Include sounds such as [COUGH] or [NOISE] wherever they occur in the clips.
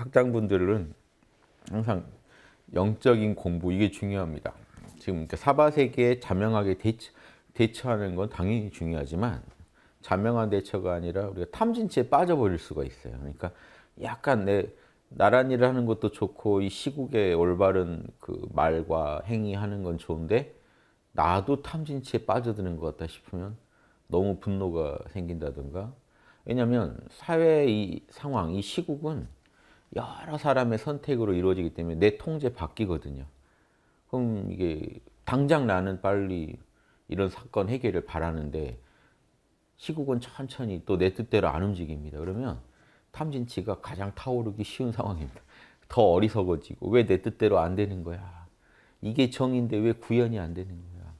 학장분들은 항상 영적인 공부 이게 중요합니다. 지금 사바 세계에 자명하게 대처, 대처하는 건 당연히 중요하지만 자명한 대처가 아니라 우리가 탐진치에 빠져버릴 수가 있어요. 그러니까 약간 내 나란히를 하는 것도 좋고 이 시국에 올바른 그 말과 행위하는 건 좋은데 나도 탐진치에 빠져드는 것 같다 싶으면 너무 분노가 생긴다든가 왜냐하면 사회 이 상황 이 시국은 여러 사람의 선택으로 이루어지기 때문에 내 통제 바뀌거든요. 그럼 이게 당장 나는 빨리 이런 사건 해결을 바라는데 시국은 천천히 또 내 뜻대로 안 움직입니다. 그러면 탐진치가 가장 타오르기 쉬운 상황입니다. [LAUGHS] 더 어리석어지고 왜 내 뜻대로 안 되는 거야? 이게 정인데 왜 구현이 안 되는 거야?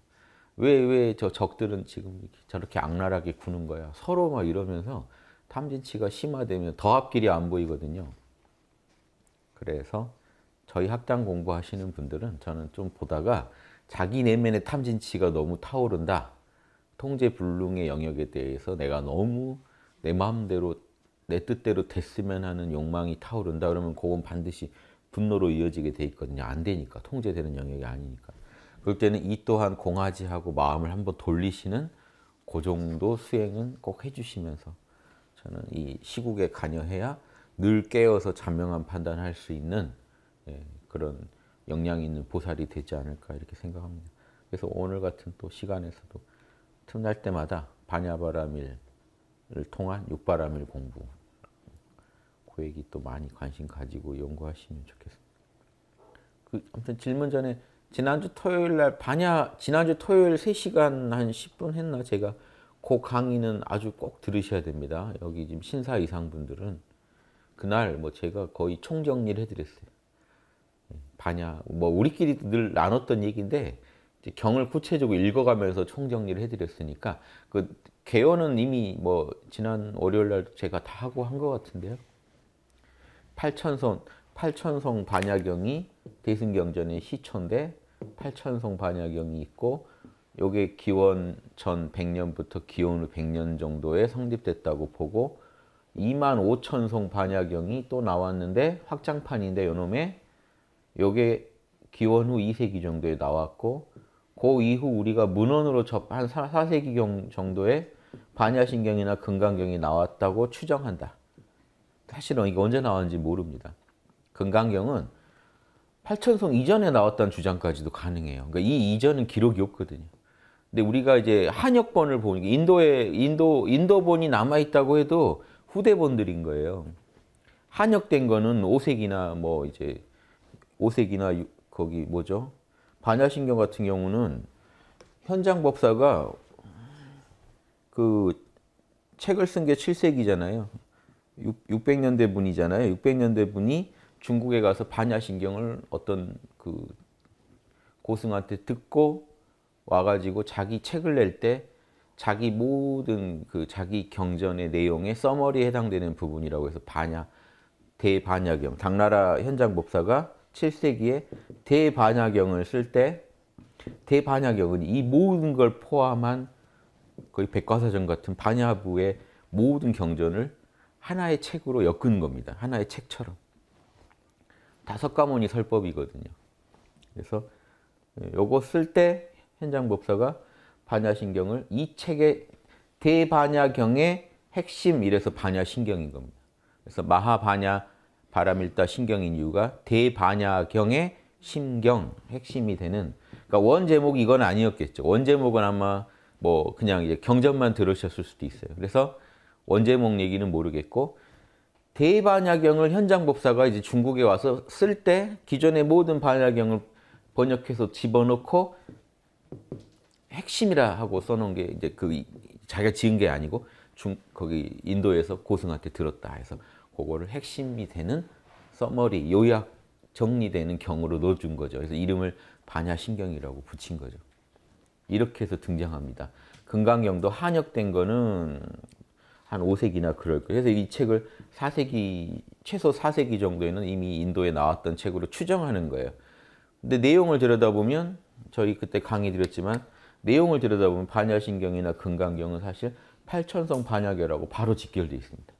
왜 왜 저 적들은 지금 저렇게 악랄하게 구는 거야? 서로 막 이러면서 탐진치가 심화되면 더 앞길이 안 보이거든요. 그래서 저희 학당 공부하시는 분들은 저는 좀 보다가 자기 내면의 탐진치가 너무 타오른다. 통제 불능의 영역에 대해서 내가 너무 내 마음대로 내 뜻대로 됐으면 하는 욕망이 타오른다 그러면 그건 반드시 분노로 이어지게 돼 있거든요. 안 되니까 통제되는 영역이 아니니까. 그럴 때는 이 또한 공하지하고 마음을 한번 돌리시는 그 정도 수행은 꼭 해주시면서 저는 이 시국에 관여해야 늘 깨어서 자명한 판단할 수 있는 예, 그런 영향이 있는 보살이 되지 않을까 이렇게 생각합니다. 그래서 오늘 같은 또 시간에서도 틈날 때마다 반야바라밀을 통한 육바라밀 공부 그 얘기 또 많이 관심 가지고 연구하시면 좋겠습니다. 그 아무튼 질문 전에 지난주 토요일 날 반야 지난주 토요일 3시간 한 10분 했나 제가 그 강의는 아주 꼭 들으셔야 됩니다. 여기 지금 신사 이상 분들은 그날 뭐 제가 거의 총정리를 해드렸어요. 반야 뭐 우리끼리 늘 나눴던 얘기인데 경을 구체적으로 읽어가면서 총정리를 해드렸으니까 그 개요는 이미 뭐 지난 월요일날 제가 다 하고 한 것 같은데요. 팔천성 팔천성 반야경이 대승경전의 시초인데 팔천성 반야경이 있고 요게 기원 전 100년부터 기원 후 100년 정도에 성립됐다고 보고 2만 5천 송 반야경이 또 나왔는데 확장판인데 요놈에 요게 기원후 2세기 정도에 나왔고 그 이후 우리가 문헌으로 접한 4세기 정도에 반야신경이나 금강경이 나왔다고 추정한다. 사실은 이게 언제 나왔는지 모릅니다. 금강경은 8천송 이전에 나왔다는 주장까지도 가능해요. 그러니까 이 이전은 기록이 없거든요. 근데 우리가 이제 한역본을 보니까 인도에 인도 인도본이 남아 있다고 해도 후대본들인 거예요. 한역된 거는 5색이나 뭐 이제 5색이나 거기 뭐죠? 반야신경 같은 경우는 현장 법사가 그 책을 쓴 게 7세기잖아요. 600년대 분이잖아요. 600년대 분이 중국에 가서 반야신경을 어떤 그 고승한테 듣고 와가지고 자기 책을 낼때 자기 모든 그 자기 경전의 내용의 써머리에 해당되는 부분이라고 해서 반야 대반야경 당나라 현장 법사가 7세기에 대반야경을 쓸 때 대반야경은 이 모든 걸 포함한 거의 백과사전 같은 반야부의 모든 경전을 하나의 책으로 엮은 겁니다. 하나의 책처럼. 다섯 가문이 설법이거든요. 그래서 예, 요거 쓸 때 현장 법사가 반야신경을 이 책의 대반야경의 핵심 이래서 반야신경인 겁니다. 그래서 마하반야 바라밀다 신경인 이유가 대반야경의 신경 핵심이 되는 그러니까 원 제목이 이건 아니었겠죠. 원 제목은 아마 뭐 그냥 이제 경전만 들으셨을 수도 있어요. 그래서 원 제목 얘기는 모르겠고 대반야경을 현장 법사가 이제 중국에 와서 쓸 때 기존의 모든 반야경을 번역해서 집어넣고 핵심이라 하고 써놓은 게 이제 그 자기가 지은 게 아니고 중 거기 인도에서 고승한테 들었다 해서 그거를 핵심이 되는 서머리 요약 정리되는 경으로 넣어준 거죠. 그래서 이름을 반야신경이라고 붙인 거죠. 이렇게 해서 등장합니다. 금강경도 한역된 거는 한 5세기나 그럴 거예요. 그래서 이 책을 4세기, 최소 4세기 정도에는 이미 인도에 나왔던 책으로 추정하는 거예요. 근데 내용을 들여다보면 저희 그때 강의 드렸지만 내용을 들여다보면 반야신경이나 금강경은 사실 팔천성 반야계라고 바로 직결돼 있습니다.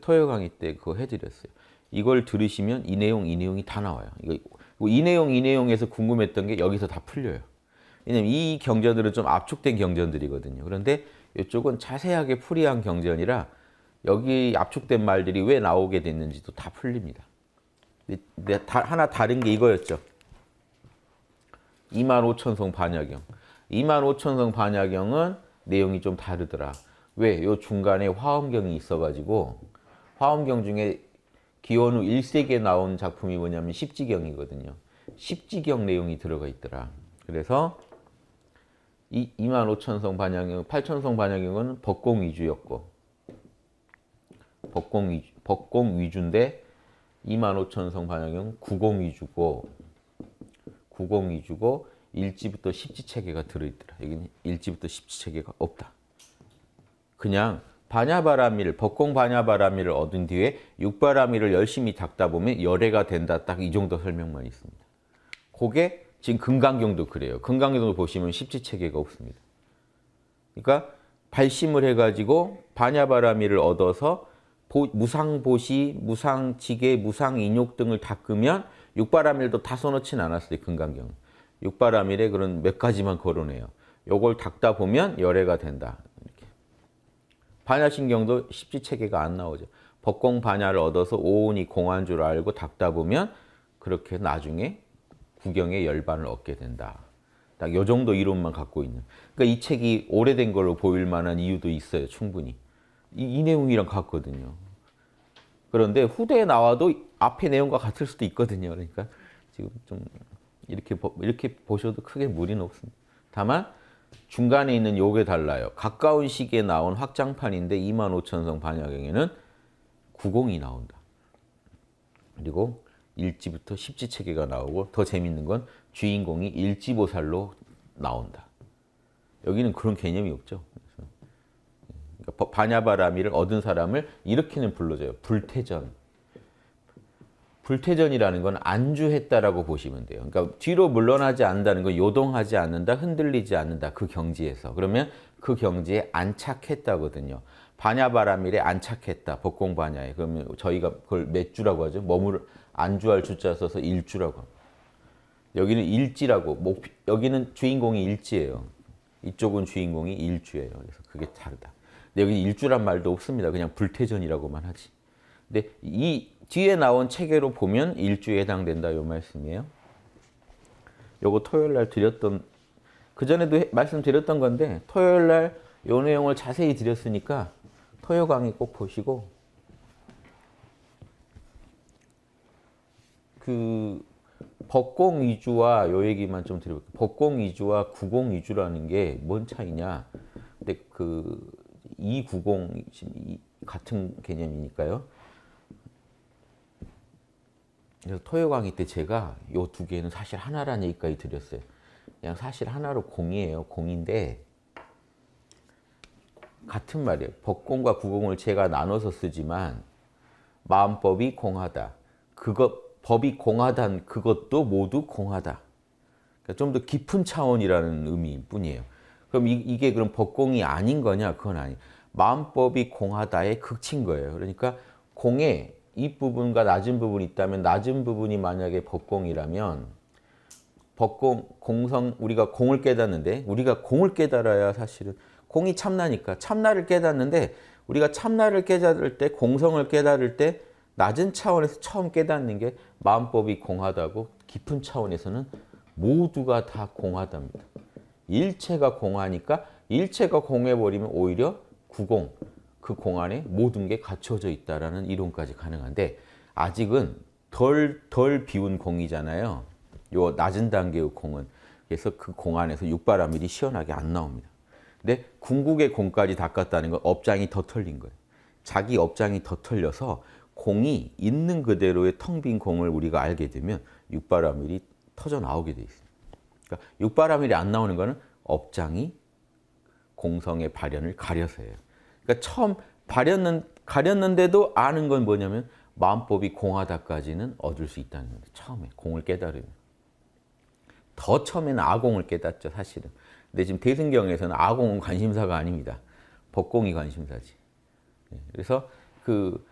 토요 강의 때 그거 해드렸어요. 이걸 들으시면 이 내용, 이 내용이 다 나와요. 뭐 이 내용, 이 내용에서 궁금했던 게 여기서 다 풀려요. 왜냐면 이 경전들은 좀 압축된 경전들이거든요. 그런데 이쪽은 자세하게 풀이한 경전이라 여기 압축된 말들이 왜 나오게 됐는지도 다 풀립니다. 네, 네, 하나 다른 게 이거였죠. 25,000성 반야경. 25,000성 반야경은 내용이 좀 다르더라. 왜? 요 중간에 화엄경이 있어가지고 화엄경 중에 기원후 1세기에 나온 작품이 뭐냐면 십지경이거든요. 십지경 내용이 들어가 있더라. 그래서 이 25,000성 반야경, 8,000성 반야경은 법공 위주였고 법공 위주, 법공 위주인데 25,000성 반야경 구공 위주고 90이주고 1지부터 10지 체계가 들어있더라. 여기는 1지부터 10지 체계가 없다. 그냥 반야바라밀, 법공 반야바라밀을 얻은 뒤에 육바라밀을 열심히 닦다 보면 열애가 된다. 딱 이 정도 설명만 있습니다. 그게 지금 금강경도 그래요. 금강경도 보시면 십지 체계가 없습니다. 그러니까 발심을 해가지고 반야바라밀을 얻어서 무상보시, 무상지계, 무상인욕 등을 닦으면 육바라밀도 다 써놓진 않았어요. 금강경. 육바라밀에 그런 몇 가지만 거론해요. 요걸 닦다 보면 열애가 된다. 이렇게. 반야신경도 십지체계가 안 나오죠. 법공 반야를 얻어서 오온이 공한 줄 알고 닦다 보면 그렇게 나중에 구경의 열반을 얻게 된다. 딱 요 정도 이론만 갖고 있는. 그러니까 이 책이 오래된 걸로 보일 만한 이유도 있어요. 충분히. 이, 이 내용이랑 같거든요. 그런데 후대에 나와도 앞에 내용과 같을 수도 있거든요. 그러니까 지금 좀 이렇게 이렇게 보셔도 크게 무리는 없습니다. 다만 중간에 있는 요게 달라요. 가까운 시기에 나온 확장판인데 25,000성 반야경에는 90이 나온다. 그리고 일지부터 십지 체계가 나오고 더 재밌는 건 주인공이 일지보살로 나온다. 여기는 그런 개념이 없죠. 그러 그러니까 바냐바라미를 얻은 사람을 일으키는 불로져 불태전. 불태전이라는 건 안주했다라고 보시면 돼요. 그러니까 뒤로 물러나지 않는다는 건 요동하지 않는다, 흔들리지 않는다, 그 경지에서. 그러면 그 경지에 안착했다거든요. 바냐바라밀에 안착했다, 복공바냐에. 그러면 저희가 그걸 맥주라고 하죠. 머물, 안주할 주자 써서 일주라고 여기는 일지라고, 목, 여기는 주인공이 일지예요. 이쪽은 주인공이 일주예요. 그래서 그게 다르다. 여기 일주란 말도 없습니다. 그냥 불태전이라고만 하지. 근데 이 뒤에 나온 체계로 보면 일주에 해당된다 요 말씀이에요. 요거 토요일 날 드렸던 그전에도 말씀드렸던 건데 토요일 날 요 내용을 자세히 드렸으니까 토요 강의 꼭 보시고 그 법공 위주와 요 얘기만 좀 드려볼게요. 법공 위주와 구공 위주라는 게 뭔 차이냐? 근데 그290 같은 개념이니까요. 그래서 토요 강의 때 제가 요두 개는 사실 하나라는 얘기까지 드렸어요. 그냥 사실 하나로 공이에요. 공인데 같은 말이에요. 법공과 구공을 제가 나눠서 쓰지만 마음법이 공하다. 그것 법이 공하단 그것도 모두 공하다. 그러니까 좀더 깊은 차원이라는 의미뿐이에요. 그럼 이, 게 그럼 법공이 아닌 거냐? 그건 아니. 마음법이 공하다의 극치인 거예요. 그러니까 공에 이 부분과 낮은 부분이 있다면 낮은 부분이 만약에 법공이라면 법공, 공성, 우리가 공을 깨닫는데 우리가 공을 깨달아야 사실은 공이 참나니까 참나를 깨닫는데 우리가 참나를 깨달을 때 공성을 깨달을 때 낮은 차원에서 처음 깨닫는 게 마음법이 공하다고 깊은 차원에서는 모두가 다 공하답니다. 일체가 공하니까 일체가 공해버리면 오히려 구공, 그 공안에 모든 게 갖춰져 있다라는 이론까지 가능한데 아직은 덜, 덜 비운 공이잖아요. 요 낮은 단계의 공은. 그래서 그 공 안에서 육바라밀이 시원하게 안 나옵니다. 근데 궁극의 공까지 닦았다는 건 업장이 더 털린 거예요. 자기 업장이 더 털려서 공이 있는 그대로의 텅 빈 공을 우리가 알게 되면 육바라밀이 터져 나오게 돼 있어요. 그러니까 육바라밀이 안 나오는 거는 업장이 공성의 발현을 가려서예요. 그러니까 처음 발현은 가렸는데도 아는 건 뭐냐면 마음법이 공하다까지는 얻을 수 있다는 거예요. 처음에 공을 깨달으면. 더 처음에는 아공을 깨닫죠, 사실은. 근데 지금 대승경에서는 아공은 관심사가 아닙니다. 법공이 관심사지. 네, 그래서 그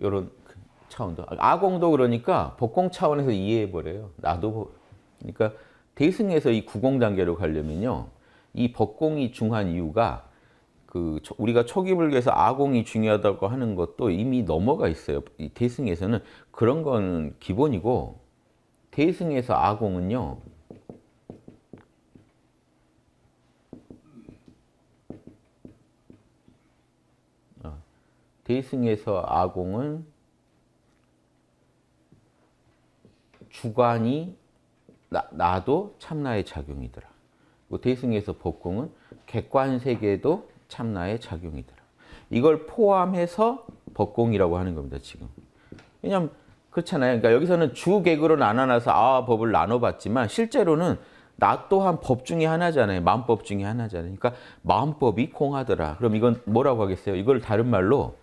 요런 그 차원도 아공도 그러니까 법공 차원에서 이해해 버려요. 나도 뭐 그러니까 대승에서 이 구공단계로 가려면요. 이 법공이 중한 이유가 그 우리가 초기불교에서 아공이 중요하다고 하는 것도 이미 넘어가 있어요. 이 대승에서는 그런 건 기본이고 대승에서 아공은요. 어, 대승에서 아공은 주관이 나, 도 참나의 작용이더라. 그 대승에서 법공은 객관 세계도 참나의 작용이더라. 이걸 포함해서 법공이라고 하는 겁니다, 지금. 왜냐면 그렇잖아요. 그러니까 여기서는 주객으로 나눠놔서 아 법을 나눠봤지만 실제로는 나 또한 법 중에 하나잖아요. 마음법 중에 하나잖아요. 그러니까 마음법이 공하더라. 그럼 이건 뭐라고 하겠어요? 이걸 다른 말로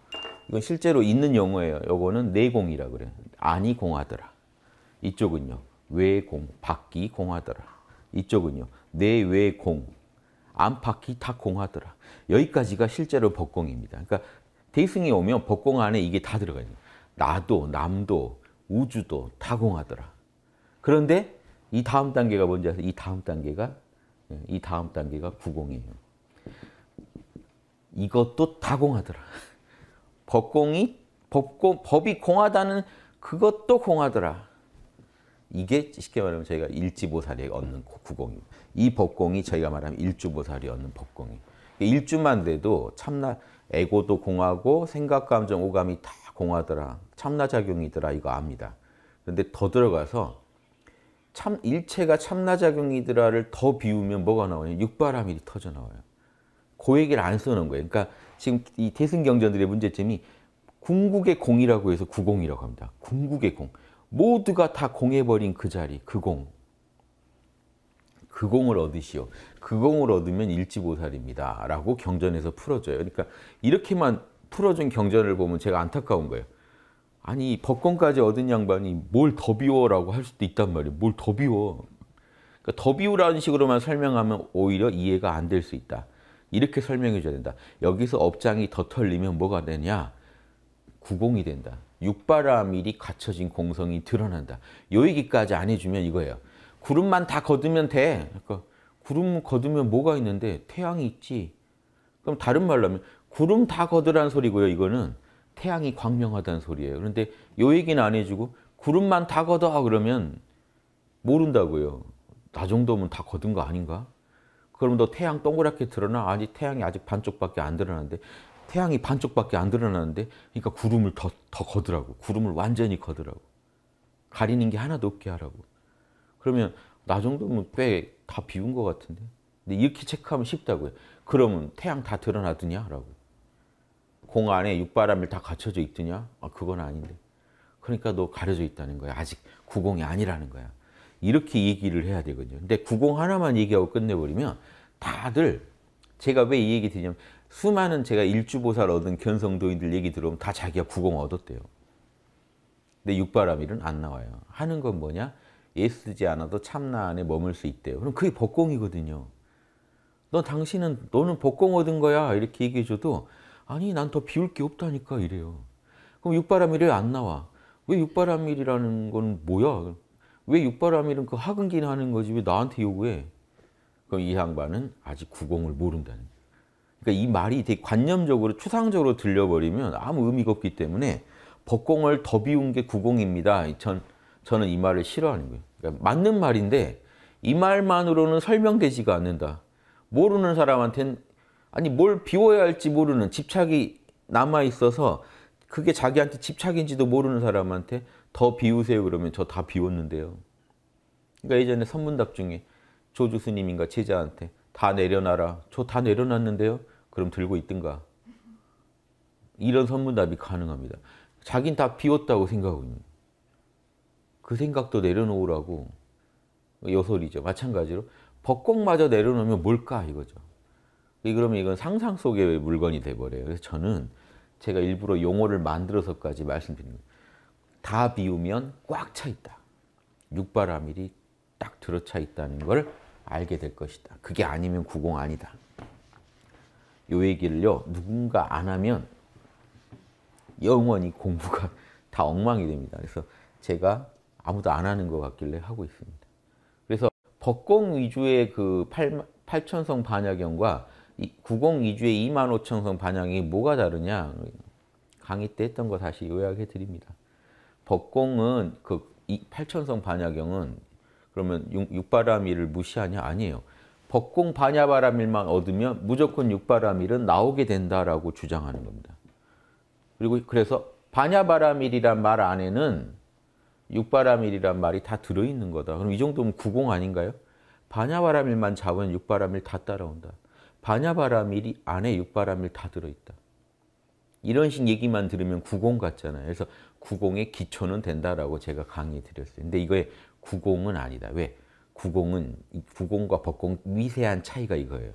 이건 실제로 있는 용어예요. 요거는 내공이라 그래요. 안이 공하더라. 이쪽은요. 외공, 밖이 공하더라. 이쪽은요. 내외공, 안팎이 다 공하더라. 여기까지가 실제로 법공입니다. 그러니까 대승이 오면 법공 안에 이게 다 들어가요. 나도, 남도, 우주도 다 공하더라. 그런데 이 다음 단계가 뭔지 아세요? 이 다음 단계가 예, 이 다음 단계가 구공이에요. 이것도 다 공하더라. 법공이 법공 법이 공하다는 그것도 공하더라. 이게 쉽게 말하면 저희가 일지보살이 얻는 구공입니다. 이 법공이 저희가 말하면 일주보살이 얻는 법공이. 일주만 돼도 참나 에고도 공하고 생각, 감정, 오감이 다 공하더라. 참나작용이더라 이거 압니다. 그런데 더 들어가서 참 일체가 참나작용이더라를 더 비우면 뭐가 나오냐? 육바라이 터져 나와요. 그 얘기를 안 쓰는 거예요. 그러니까 지금 이 태승경전들의 문제점이 궁극의 공이라고 해서 구공이라고 합니다. 궁극의 공. 모두가 다 공해버린 그 자리, 그 공. 그 공을 얻으시오. 그 공을 얻으면 일지보살입니다. 라고 경전에서 풀어줘요. 그러니까 이렇게만 풀어준 경전을 보면 제가 안타까운 거예요. 아니 법권까지 얻은 양반이 뭘 더 비워라고 할 수도 있단 말이에요. 뭘 더 비워. 그러니까 더 비우라는 식으로만 설명하면 오히려 이해가 안 될 수 있다. 이렇게 설명해 줘야 된다. 여기서 업장이 더 털리면 뭐가 되냐? 구공이 된다. 육바라밀이 갖춰진 공성이 드러난다. 요 얘기까지 안 해주면 이거예요. 구름만 다 거두면 돼. 그러니까 구름 거두면 뭐가 있는데 태양이 있지. 그럼 다른 말로 하면 구름 다 거두라는 소리고요. 이거는 태양이 광명하다는 소리예요. 그런데 요 얘기는 안 해주고 구름만 다 거둬 아, 그러면 모른다고요. 나 정도면 다 거둔 거 아닌가? 그럼 너 태양 동그랗게 드러나? 아니 태양이 아직 반쪽밖에 안 드러나는데 태양이 반쪽밖에 안 드러나는데 그러니까 구름을 더, 더 거더라고. 구름을 완전히 거더라고. 가리는 게 하나도 없게 하라고. 그러면 나 정도면 꽤다 비운 것 같은데. 근데 이렇게 체크하면 쉽다고요. 그러면 태양 다 드러나드냐? 라고. 공 안에 육바람을 다 갖춰져 있더냐? 아, 그건 아닌데. 그러니까 너 가려져 있다는 거야. 아직 구공이 아니라는 거야. 이렇게 얘기를 해야 되거든요. 근데 구공 하나만 얘기하고 끝내버리면 다들 제가 왜 이 얘기 드냐면 리 수많은 제가 일주보살 얻은 견성도인들 얘기 들어보면 다 자기가 구공 얻었대요. 근데 육바라밀은 안 나와요. 하는 건 뭐냐? 예쓰지 않아도 참나 안에 머물 수 있대요. 그럼 그게 법공이거든요. 너 당신은 너는 법공 얻은 거야 이렇게 얘기해줘도 아니 난 더 비울 게 없다니까 이래요. 그럼 육바라밀이 안 나와. 왜 육바라밀이라는 건 뭐야? 왜 육바라밀은 그 하근기는 하는 거지 왜 나한테 요구해? 그럼 이 양반은 아직 구공을 모른다는 그러니까 이 말이 되게 관념적으로 추상적으로 들려버리면 아무 의미가 없기 때문에 법공을 더 비운 게 구공입니다. 전, 저는 이 말을 싫어하는 거예요. 그러니까 맞는 말인데 이 말만으로는 설명되지가 않는다. 모르는 사람한테는 아니 뭘 비워야 할지 모르는 집착이 남아있어서 그게 자기한테 집착인지도 모르는 사람한테 더 비우세요 그러면 저 다 비웠는데요. 그러니까 예전에 선문답 중에 조주 스님인가 제자한테 다 내려놔라. 저 다 내려놨는데요. 그럼 들고 있든가. 이런 선문답이 가능합니다. 자긴 다 비웠다고 생각하고 있는 그 생각도 내려놓으라고 여설이죠. 마찬가지로 벚꽃마저 내려놓으면 뭘까 이거죠. 그러면 이건 상상 속의 물건이 돼버려요. 그래서 저는 제가 일부러 용어를 만들어서까지 말씀드리는 거예요. 다 비우면 꽉 차 있다. 육바라밀이 딱 들어차 있다는 걸 알게 될 것이다. 그게 아니면 구공 아니다. 요 얘기를요 누군가 안 하면 영원히 공부가 다 엉망이 됩니다. 그래서 제가 아무도 안 하는 것 같길래 하고 있습니다. 그래서 법공 위주의 그 8, 8천성 반야경과 구공 위주의 2만 5천성 반야경이 뭐가 다르냐 강의 때 했던 거 다시 요약해 드립니다. 법공은 그 8천성 반야경은 그러면 육, 바람이를 무시하냐? 아니에요. 법공 반야바라밀만 얻으면 무조건 육바라밀은 나오게 된다라고 주장하는 겁니다. 그리고 그래서 반야바람일이란 말 안에는 육바람일이란 말이 다 들어있는 거다. 그럼 이 정도면 구공 아닌가요? 반야바람일만 잡으면 육바람일 다 따라온다. 반야바람일이 안에 육바람일 다 들어있다. 이런 식 얘기만 들으면 구공 같잖아요. 그래서 구공의 기초는 된다라고 제가 강의 드렸어요. 근데 이거에 구공은 아니다. 왜? 구공은 구공과 법공 미세한 차이가 이거예요.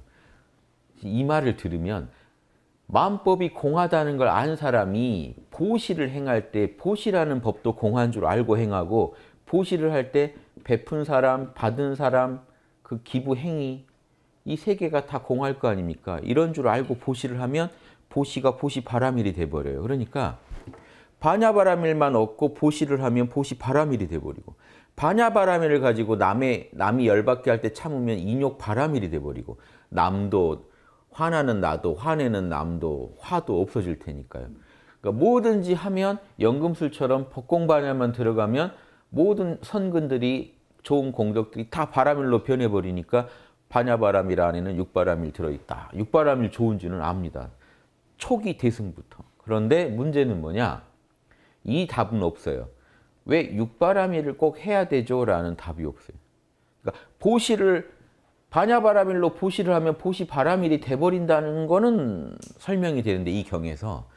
이 말을 들으면 마음법이 공하다는 걸 아는 사람이 보시를 행할 때 보시라는 법도 공한 줄 알고 행하고 보시를 할 때 베푼 사람, 받은 사람, 그 기부 행위 이 세 개가 다 공할 거 아닙니까? 이런 줄 알고 보시를 하면 보시가 보시 바람일이 돼버려요. 그러니까 반야바람일만 얻고 보시를 하면 보시 바람일이 돼버리고 반야바라밀을 가지고 남의 남이 열받게 할 때 참으면 인욕 바라밀이 돼버리고 남도 화나는 나도 화내는 남도 화도 없어질 테니까요. 그러니까 뭐든지 하면 연금술처럼 법공반야만 들어가면 모든 선근들이 좋은 공덕들이 다 바람일로 변해버리니까 반야바람일 안에는 육바람일 들어있다. 육바람일 좋은지는 압니다. 초기 대승부터. 그런데 문제는 뭐냐? 이 답은 없어요. 왜 육바라밀을 꼭 해야 되죠? 라는 답이 없어요. 그러니까 보시를 반야바라밀로 보시를 하면 보시 바라밀이 돼버린다는 거는 설명이 되는데 이 경에서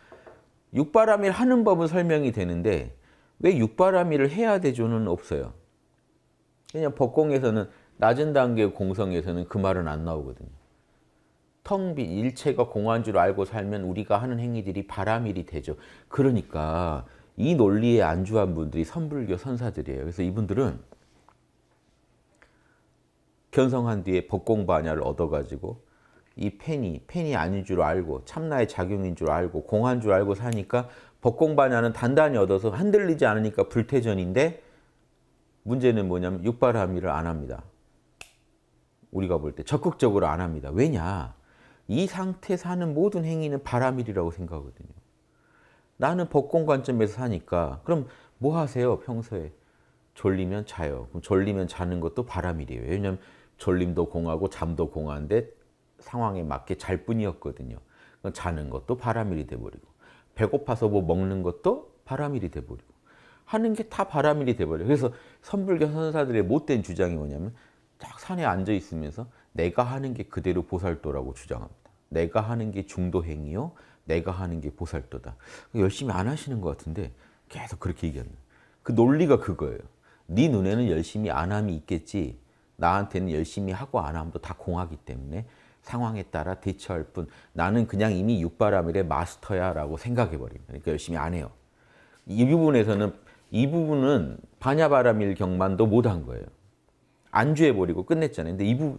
육바라밀 하는 법은 설명이 되는데 왜 육바라밀을 해야 되죠는 없어요. 그냥 법공에서는 낮은 단계 공성에서는 그 말은 안 나오거든요. 텅빈 일체가 공한 줄 알고 살면 우리가 하는 행위들이 바라밀이 되죠. 그러니까 이 논리에 안주한 분들이 선불교 선사들이에요. 그래서 이분들은 견성한 뒤에 법공반야를 얻어가지고 이 펜이 펜이 아닌 줄 알고 참나의 작용인 줄 알고 공한 줄 알고 사니까 법공반야는 단단히 얻어서 흔들리지 않으니까 불태전인데 문제는 뭐냐면 육바라밀을 안 합니다. 우리가 볼 때 적극적으로 안 합니다. 왜냐? 이 상태에서 하는 모든 행위는 바라밀이라고 생각하거든요. 나는 법공 관점에서 사니까 그럼 뭐 하세요 평소에? 졸리면 자요. 그럼 졸리면 자는 것도 바람일이에요. 왜냐면 졸림도 공하고 잠도 공한데 상황에 맞게 잘 뿐이었거든요. 자는 것도 바람일이 돼버리고 배고파서 뭐 먹는 것도 바람일이 돼버리고 하는 게 다 바람일이 돼버려요. 그래서 선불교 선사들의 못된 주장이 뭐냐면 딱 산에 앉아 있으면서 내가 하는 게 그대로 보살도라고 주장합니다. 내가 하는 게 중도행위요. 내가 하는 게 보살도다. 열심히 안 하시는 것 같은데 계속 그렇게 얘기하는 그 논리가 그거예요. 네 눈에는 열심히 안 함이 있겠지. 나한테는 열심히 하고 안 함도 다 공하기 때문에 상황에 따라 대처할 뿐 나는 그냥 이미 육바라밀의 마스터야 라고 생각해버립니다. 그러니까 열심히 안 해요. 이 부분에서는 이 부분은 반야바라밀 경만도 못 한 거예요. 안주해버리고 끝냈잖아요. 근데 이 부,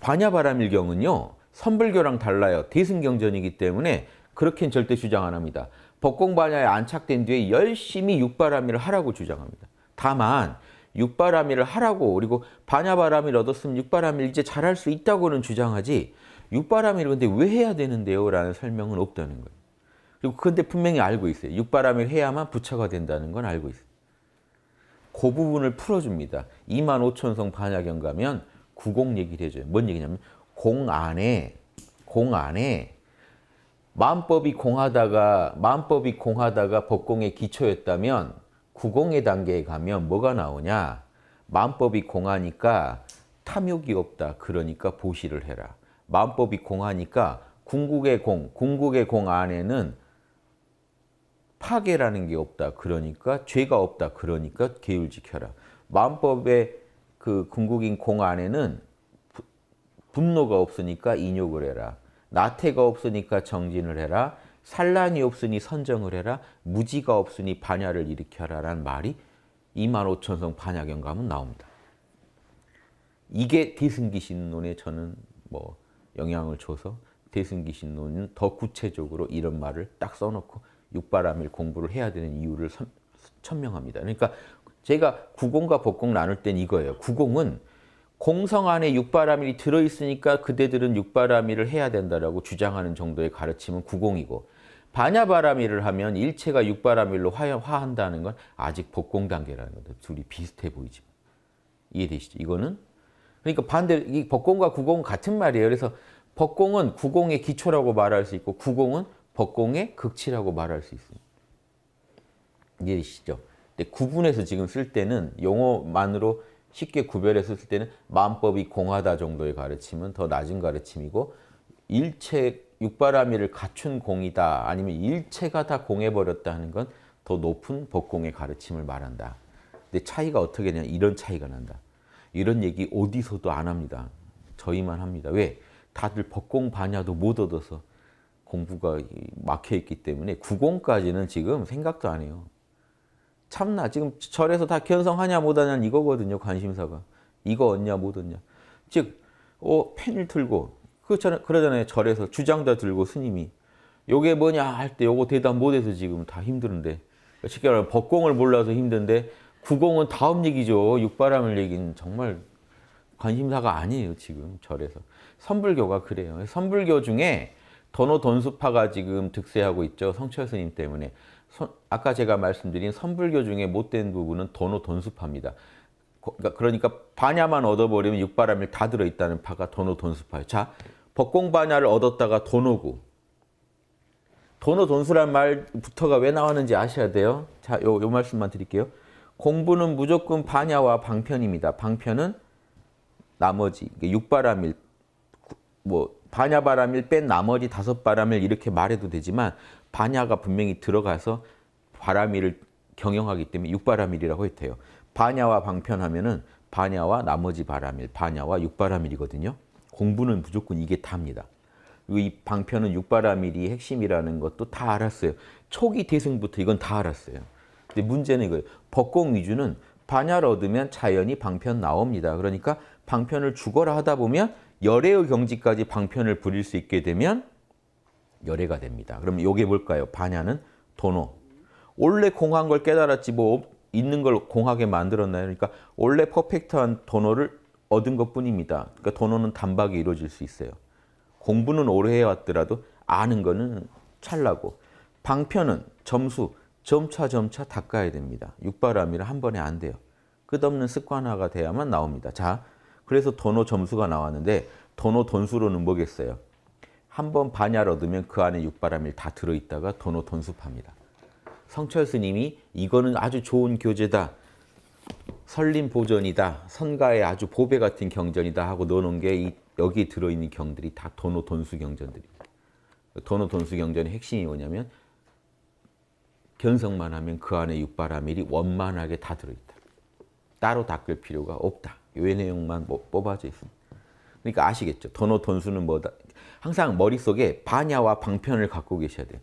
반야바라밀 경은요. 선불교랑 달라요. 대승경전이기 때문에 그렇게는 절대 주장 안 합니다. 법공반야에 안착된 뒤에 열심히 육바라밀을 하라고 주장합니다. 다만 육바라밀을 하라고 그리고 반야바라밀 얻었으면 육바라밀 이제 잘할 수 있다고는 주장하지 육바라밀 근데 왜 해야 되는데요? 라는 설명은 없다는 거예요. 그리고 근데 분명히 알고 있어요. 육바라밀 해야만 부처가 된다는 건 알고 있어요. 그 부분을 풀어줍니다. 2만 5천성 반야경 가면 구공 얘기를 해줘요. 뭔 얘기냐면 공 안에 공 안에 만법이 공하다가 만법이 공하다가 법공의 기초였다면 구공의 단계에 가면 뭐가 나오냐? 만법이 공하니까 탐욕이 없다. 그러니까 보시를 해라. 만법이 공하니까 궁극의 공, 궁극의 공 안에는 파괴라는 게 없다. 그러니까 죄가 없다. 그러니까 계율지켜라. 만법의 그 궁극인 공 안에는 분노가 없으니까 인욕을 해라. 나태가 없으니까 정진을 해라. 산란이 없으니 선정을 해라. 무지가 없으니 반야를 일으켜라라는 말이 2 5 0 0 0성 반야경 가면 나옵니다. 이게 대승기신론에 저는 뭐 영향을 줘서 대승기신론은 더 구체적으로 이런 말을 딱 써놓고 육바람일 공부를 해야 되는 이유를 선, 천명합니다. 그러니까 제가 구공과 법공 나눌 땐 이거예요. 구공은 공성 안에 육바라밀이 들어있으니까 그대들은 육바라밀을 해야 된다라고 주장하는 정도의 가르침은 구공이고 반야바라밀을 하면 일체가 육바라밀로 화한다는 건 아직 복공 단계라는 건데 둘이 비슷해 보이지만 뭐. 이해되시죠? 이거는 그러니까 반대로 이 법공과 구공은 같은 말이에요. 그래서 복공은 구공의 기초라고 말할 수 있고 구공은 복공의 극치라고 말할 수 있습니다. 이해되시죠? 근데 구분해서 지금 쓸 때는 용어만으로 쉽게 구별했을 때는 마음법이 공하다 정도의 가르침은 더 낮은 가르침이고 일체 육바라밀을 갖춘 공이다 아니면 일체가 다 공해버렸다 하는 건 더 높은 법공의 가르침을 말한다. 근데 차이가 어떻게 되냐 이런 차이가 난다. 이런 얘기 어디서도 안 합니다. 저희만 합니다. 왜? 다들 법공 반야도 못 얻어서 공부가 막혀있기 때문에 구공까지는 지금 생각도 안 해요. 참나 지금 절에서 다 견성하냐 못하냐는 이거거든요. 관심사가. 이거 얻냐 못 얻냐. 즉 어, 펜을 들고 그렇잖아요. 그러잖아요. 절에서 주장자 들고 스님이 요게 뭐냐 할 때 요거 대답 못해서 지금 다힘드데 그러니까 쉽게 말하면 법공을 몰라서 힘든데 구공은 다음 얘기죠. 육바람을 얘기는 정말 관심사가 아니에요. 지금 절에서. 선불교가 그래요. 선불교 중에 더노 돈수파가 지금 득세하고 있죠. 성철 스님 때문에. 아까 제가 말씀드린 선불교 중에 못된 부분은 도노 돈수파입니다. 그러니까, 그러니까 반야만 얻어버리면 육바람일 다 들어있다는 파가 도노 돈수파예요. 자, 법공반야를 얻었다가 도노고 도노 돈수란 말부터가 왜 나왔는지 아셔야 돼요. 자, 요, 요 말씀만 드릴게요. 공부는 무조건 반야와 방편입니다. 방편은 나머지 그러니까 육바람일 뭐 반야바람일 뺀 나머지 다섯 바람을 이렇게 말해도 되지만 반야가 분명히 들어가서 바람이를 경영하기 때문에 육바람일이라고 했대요. 반야와 방편하면은 반야와 나머지 바람일, 반야와 육바람일이거든요. 공부는 무조건 이게 답니다. 이 방편은 육바람일이 핵심이라는 것도 다 알았어요. 초기 대승부터 이건 다 알았어요. 근데 문제는 이거예요. 법공 위주는 반야를 얻으면 자연히 방편 나옵니다. 그러니까 방편을 죽어라 하다 보면 열애의 경지까지 방편을 부릴 수 있게 되면 열애가 됩니다. 그럼 이게 뭘까요? 반야는 도노. 원래 공한 걸 깨달았지 뭐 있는 걸 공하게 만들었나요? 그러니까 원래 퍼펙트한 도노를 얻은 것뿐입니다. 그러니까 도노는 단박에 이루어질 수 있어요. 공부는 오래 해왔더라도 아는 거는 찰나고 방편은 점수 점차 점차 닦아야 됩니다. 육바람이라 한 번에 안 돼요. 끝없는 습관화가 돼야만 나옵니다. 자, 그래서 도노 점수가 나왔는데 도노 돈수로는 뭐겠어요? 한번 반야를 얻으면 그 안에 육바라밀 다 들어있다가 도노 돈수파니다 성철 스님이 이거는 아주 좋은 교재다. 설림 보전이다. 선가의 아주 보배 같은 경전이다 하고 넣어놓은 게 이, 여기 들어있는 경들이 다 도노 돈수 경전들입니다. 도노 돈수 경전의 핵심이 뭐냐면 견성만 하면 그 안에 육바라밀이 원만하게 다 들어있다. 따로 닦을 필요가 없다. 요 내용만 뭐, 뽑아져 있습니다. 그러니까 아시겠죠? 도노 돈수는 뭐다? 항상 머릿속에 반야와 방편을 갖고 계셔야 돼요.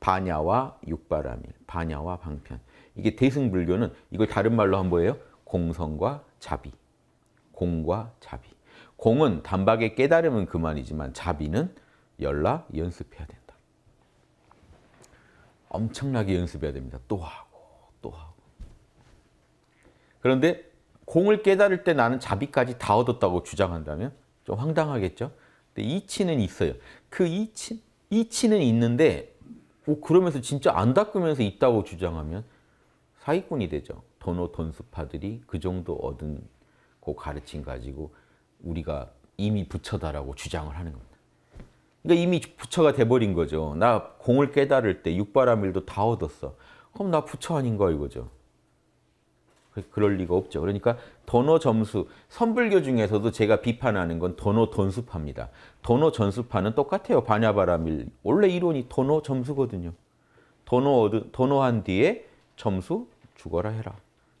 반야와 육바라밀, 반야와 방편. 이게 대승불교는 이걸 다른 말로 한 뭐예요? 공성과 자비. 공과 자비. 공은 단박에 깨달으면 그만이지만 자비는 연락, 연습해야 된다. 엄청나게 연습해야 됩니다. 또 하고 또 하고. 그런데 공을 깨달을 때 나는 자비까지 다 얻었다고 주장한다면 좀 황당하겠죠? 네, 이치는 있어요. 그 이치, 이치는 있는데 오, 그러면서 진짜 안 닦으면서 있다고 주장하면 사기꾼이 되죠. 돈노 돈스파들이 그 정도 얻은 그 가르침 가지고 우리가 이미 부처다라고 주장을 하는 겁니다. 그러니까 이미 부처가 돼버린 거죠. 나 공을 깨달을 때 육바라밀도 다 얻었어. 그럼 나 부처 아닌가 이거죠. 그, 그럴 리가 없죠. 그러니까 도너 점수, 선불교 중에서도 제가 비판하는 건 도너 돈수파입니다. 도너 전수파는 똑같아요. 반야바라밀. 원래 이론이 도너 점수거든요. 도너 얻은, 도너한 뒤에 점수 죽어라 해라.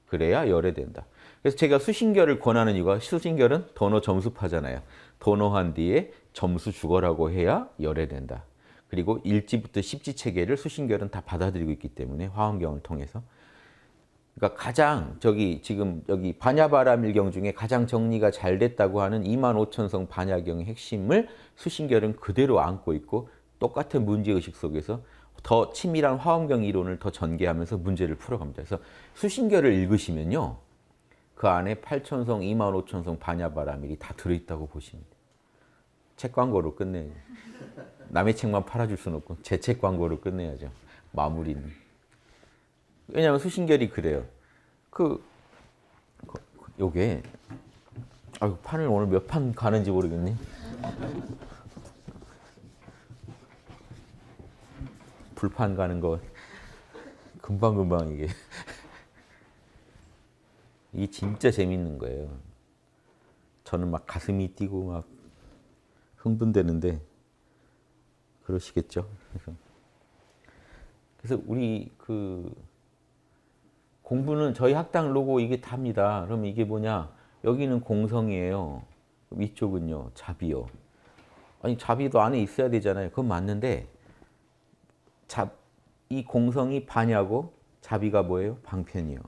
그래야 열에된다 그래서 제가 수신결을 권하는 이유가 수신결은 도너 점수파잖아요. 도너한 뒤에 점수 죽어라고 해야 열에된다 그리고 일지부터 십지 체계를 수신결은 다 받아들이고 있기 때문에 화엄경을 통해서 그러니까 가장 저기 지금 여기 반야바라 밀경 중에 가장 정리가 잘 됐다고 하는 2만 5천성 반야경의 핵심을 수신결은 그대로 안고 있고 똑같은 문제의식 속에서 더 치밀한 화엄경 이론을 더 전개하면서 문제를 풀어갑니다. 그래서 수신결을 읽으시면요. 그 안에 8천성, 2만 5천성 반야바라 밀이 다 들어있다고 보시면 돼요. 책 광고로 끝내야죠 남의 책만 팔아줄 수는 없고 제 책 광고로 끝내야죠. 마무리는. 왜냐하면 수신결이 그래요. 그 요게 아 판을 오늘 몇 판 가는지 모르겠네. 불판 가는 거 금방 금방 이게 이게 진짜 재밌는 거예요. 저는 막 가슴이 뛰고 막 흥분되는데 그러시겠죠. 그래서 우리 그 공부는 저희 학당 로고 이게 답니다. 그럼 이게 뭐냐? 여기는 공성이에요. 위쪽은요. 잡이요. 아니 잡이도 안에 있어야 되잖아요. 그건 맞는데 잡, 이 공성이 반야고 잡이가 뭐예요? 방편이요.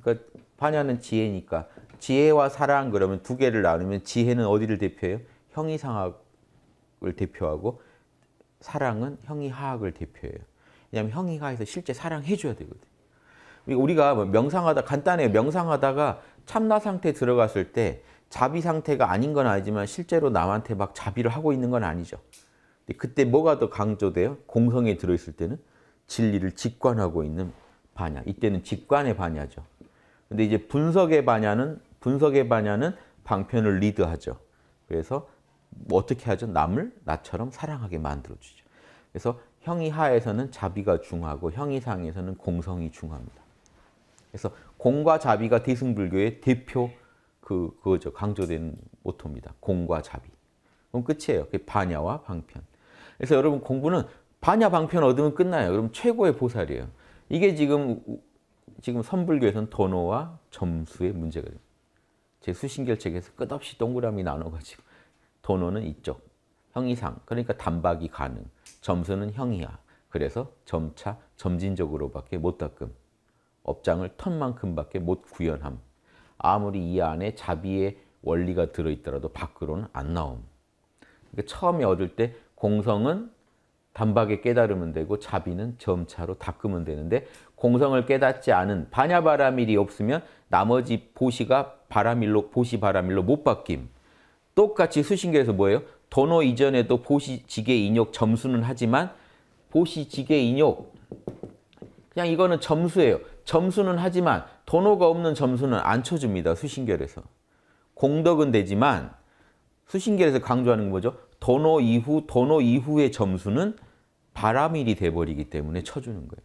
그러니까 반야는 지혜니까 지혜와 사랑 그러면 두 개를 나누면 지혜는 어디를 대표해요? 형이상학을 대표하고 사랑은 형이하학을 대표해요. 왜냐면 형이가 해서 실제 사랑해줘야 되거든. 우리가 뭐 명상하다 간단해 명상하다가 참나 상태 들어갔을 때 자비 상태가 아닌 건 아니지만 실제로 남한테 막 자비를 하고 있는 건 아니죠. 그때 뭐가 더 강조돼요? 공성에 들어있을 때는 진리를 직관하고 있는 반야. 이때는 직관의 반야죠. 근데 이제 분석의 반야는 분석의 반야는 방편을 리드하죠. 그래서 뭐 어떻게 하죠? 남을 나처럼 사랑하게 만들어주죠. 그래서 형이 하에서는 자비가 중하고 형이 상에서는 공성이 중합니다. 그래서 공과 자비가 대승불교의 대표 그 그거죠 강조된 모토입니다. 공과 자비. 그럼 끝이에요. 그 반야와 방편. 그래서 여러분 공부는 반야 방편 얻으면 끝나요. 그럼 최고의 보살이에요. 이게 지금 지금 선불교에서는 도노와 점수의 문제가 됩니제 수신결책에서 끝없이 동그라미 나눠가지고 도노는 이쪽, 형 이상, 그러니까 단박이 가능, 점수는 형이야. 그래서 점차 점진적으로밖에 못 닦음. 업장을 턴만큼밖에 못 구현함. 아무리 이 안에 자비의 원리가 들어있더라도 밖으로는 안 나옴. 그러니까 처음에 얻을 때 공성은 단박에 깨달으면 되고 자비는 점차로 닦으면 되는데 공성을 깨닫지 않은 반야바라밀이 없으면 나머지 보시가 바라밀로 보시 바라밀로 못 바뀜. 똑같이 수신계에서 뭐예요? 도호 이전에도 보시지게 인역 점수는 하지만 보시지게 인역 그냥 이거는 점수예요. 점수는 하지만 번호가 없는 점수는 안 쳐줍니다. 수신결에서. 공덕은 되지만 수신결에서 강조하는 거죠. 번호 이후, 번호 이후의 점수는 바람일이 돼버리기 때문에 쳐주는 거예요.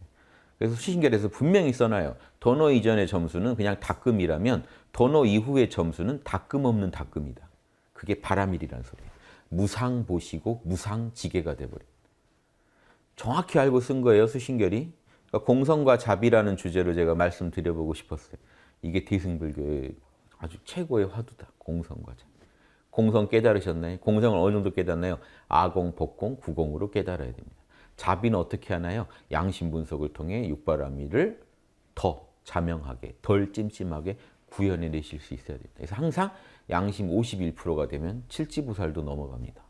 그래서 수신결에서 분명히 써놔요. 번호 이전의 점수는 그냥 닦음이라면 번호 이후의 점수는 닦음 없는 닦음이다. 그게 바람일이라는 소리예요. 무상보시고 무상지계가 돼버린 정확히 알고 쓴 거예요, 수신결이. 그러니까 공성과 잡이라는 주제로 제가 말씀드려보고 싶었어요. 이게 대승불교의 아주 최고의 화두다, 공성과 잡. 공성 깨달으셨나요? 공성을 어느 정도 깨닫나요? 아공, 복공, 구공으로 깨달아야 됩니다. 자비는 어떻게 하나요? 양심 분석을 통해 육바라밀을 더 자명하게, 덜 찜찜하게 구현해내실 수 있어야 됩니다. 그래서 항상 양심 51%가 되면 칠지부살도 넘어갑니다.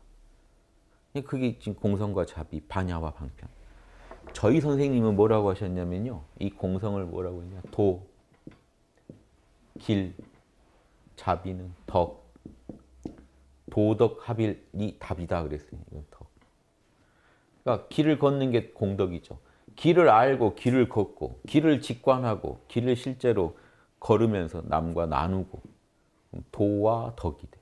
그게 지금 공성과 자비, 반야와 방편. 저희 선생님은 뭐라고 하셨냐면요. 이 공성을 뭐라고 했냐. 도, 길, 자비는 덕, 도덕 합일이 답이다 그랬어요. 이건 덕. 그러니까 길을 걷는 게 공덕이죠. 길을 알고 길을 걷고 길을 직관하고 길을 실제로 걸으면서 남과 나누고 도와 덕이 돼요.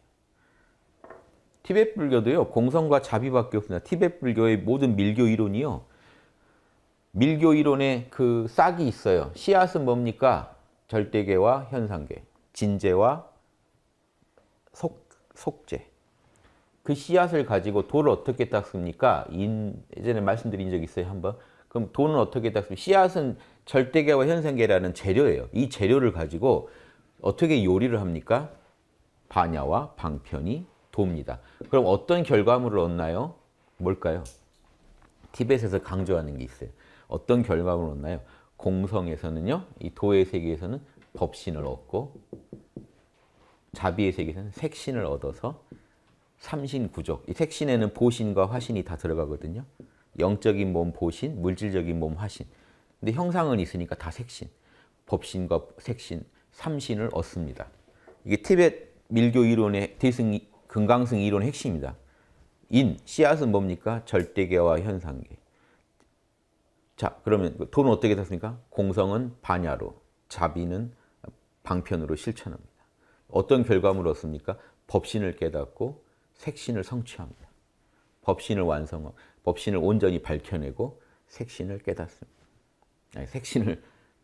티벳 불교도요. 공성과 자비밖에 없습니다. 티벳 불교의 모든 밀교 이론이요. 밀교 이론의 그 싹이 있어요. 씨앗은 뭡니까? 절대계와 현상계, 진제와 속, 속제. 그 씨앗을 가지고 돌을 어떻게 닦습니까? 인, 예전에 말씀드린 적 있어요, 한번. 그럼 돈은 어떻게 닦습니까? 씨앗은 절대계와 현상계라는 재료예요. 이 재료를 가지고 어떻게 요리를 합니까? 반야와 방편이 돕니다. 그럼 어떤 결과물을 얻나요? 뭘까요? 티벳에서 강조하는 게 있어요. 어떤 결과물을 얻나요? 공성에서는요. 이 도의 세계에서는 법신을 얻고 자비의 세계에서는 색신을 얻어서 삼신구적. 이 색신에는 보신과 화신이 다 들어가거든요. 영적인 몸 보신, 물질적인 몸 화신. 근데 형상은 있으니까 다 색신. 법신과 색신, 삼신을 얻습니다. 이게 티벳 밀교 이론의 대승 건강성 이론의 핵심이다. 인, 씨앗은 뭡니까? 절대계와 현상계. 자, 그러면 그 돈은 어떻게 됐습니까? 공성은 반야로, 자비는 방편으로 실천합니다. 어떤 결과물 얻습니까? 법신을 깨닫고 색신을 성취합니다. 법신을 완성 법신을 온전히 밝혀내고 색신을 깨닫습니다. 아니, 색신을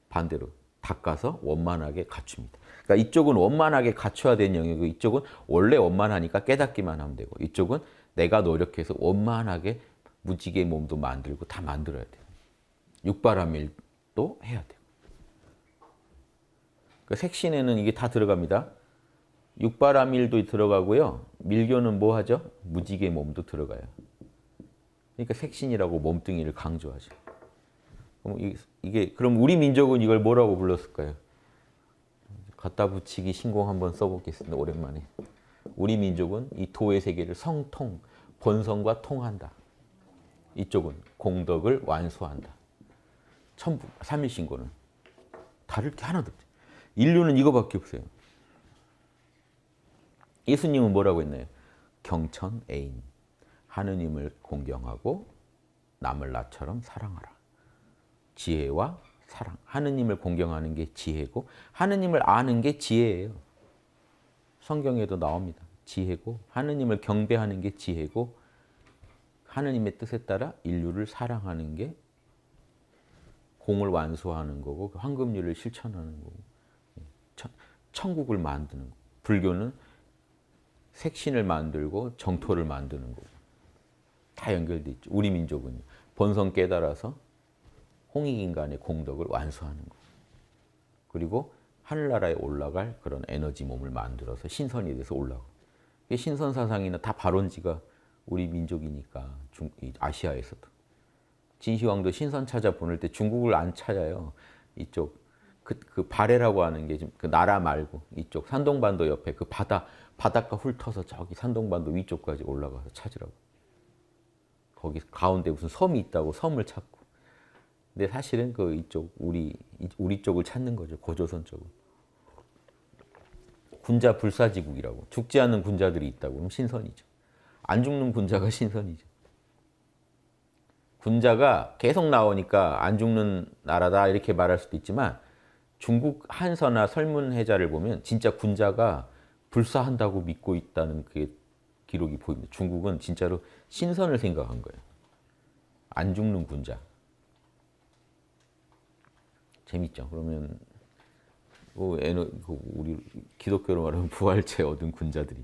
반대로 닦아서 원만하게 갖춥니다. 그러니까 이쪽은 원만하게 갖춰야 되는 영역이고 이쪽은 원래 원만하니까 깨닫기만 하면 되고 이쪽은 내가 노력해서 원만하게 무지개 몸도 만들고 다 만들어야 돼요. 육바람일도 해야 돼요. 그러니까 색신에는 이게 다 들어갑니다. 육바람일도 들어가고요. 밀교는 뭐 하죠? 무지개 몸도 들어가요. 그러니까 색신이라고 몸뚱이를 강조하죠. 그럼 이게 그럼 우리 민족은 이걸 뭐라고 불렀을까요? 갖다 붙이기 신공 한번 써보겠습니다. 오랜만에. 우리 민족은 이 도의 세계를 성통, 본성과 통한다. 이쪽은 공덕을 완수한다. 천부, 삼위신고는 다를 게 하나도 없죠. 인류는 이거밖에 없어요. 예수님은 뭐라고 했나요? 경천 애인. 하느님을 공경하고 남을 나처럼 사랑하라. 지혜와 사랑. 하느님을 공경하는 게 지혜고 하느님을 아는 게 지혜예요. 성경에도 나옵니다. 지혜고 하느님을 경배하는 게 지혜고 하느님의 뜻에 따라 인류를 사랑하는 게 공을 완수하는 거고 그 황금률을 실천하는 거고 천, 국을 만드는 거 불교는 색신을 만들고 정토를 만드는 거고 다 연결돼 있죠. 우리 민족은 본성 깨달아서 홍익인간의 공덕을 완수하는 거. 그리고 하늘나라에 올라갈 그런 에너지 몸을 만들어서 신선이 돼서 올라가. 신선 사상이나 다 발원지가 우리 민족이니까 중, 아시아에서도 진시황도 신선 찾아 보낼 때 중국을 안 찾아요. 이쪽 그, 그 발해라고 하는 게그 나라 말고 이쪽 산동반도 옆에 그 바다 바닷가 훑어서 저기 산동반도 위쪽까지 올라가서 찾으라고. 거기 가운데 무슨 섬이 있다고 섬을 찾고 근데 사실은 그 이쪽 우리 우리 쪽을 찾는 거죠. 고조선 쪽을. 군자 불사지국이라고. 죽지 않는 군자들이 있다고. 그럼 신선이죠. 안 죽는 군자가 [LAUGHS] 신선이죠. 군자가 계속 나오니까 안 죽는 나라다 이렇게 말할 수도 있지만 중국 한서나 설문해자를 보면 진짜 군자가 불사한다고 믿고 있다는 그 기록이 보입니다. 중국은 진짜로 신선을 생각한 거예요. 안 죽는 군자. 재밌죠. 그러면 그 에너, 그 우리 기독교로 말하면 부활체 얻은 군자들이.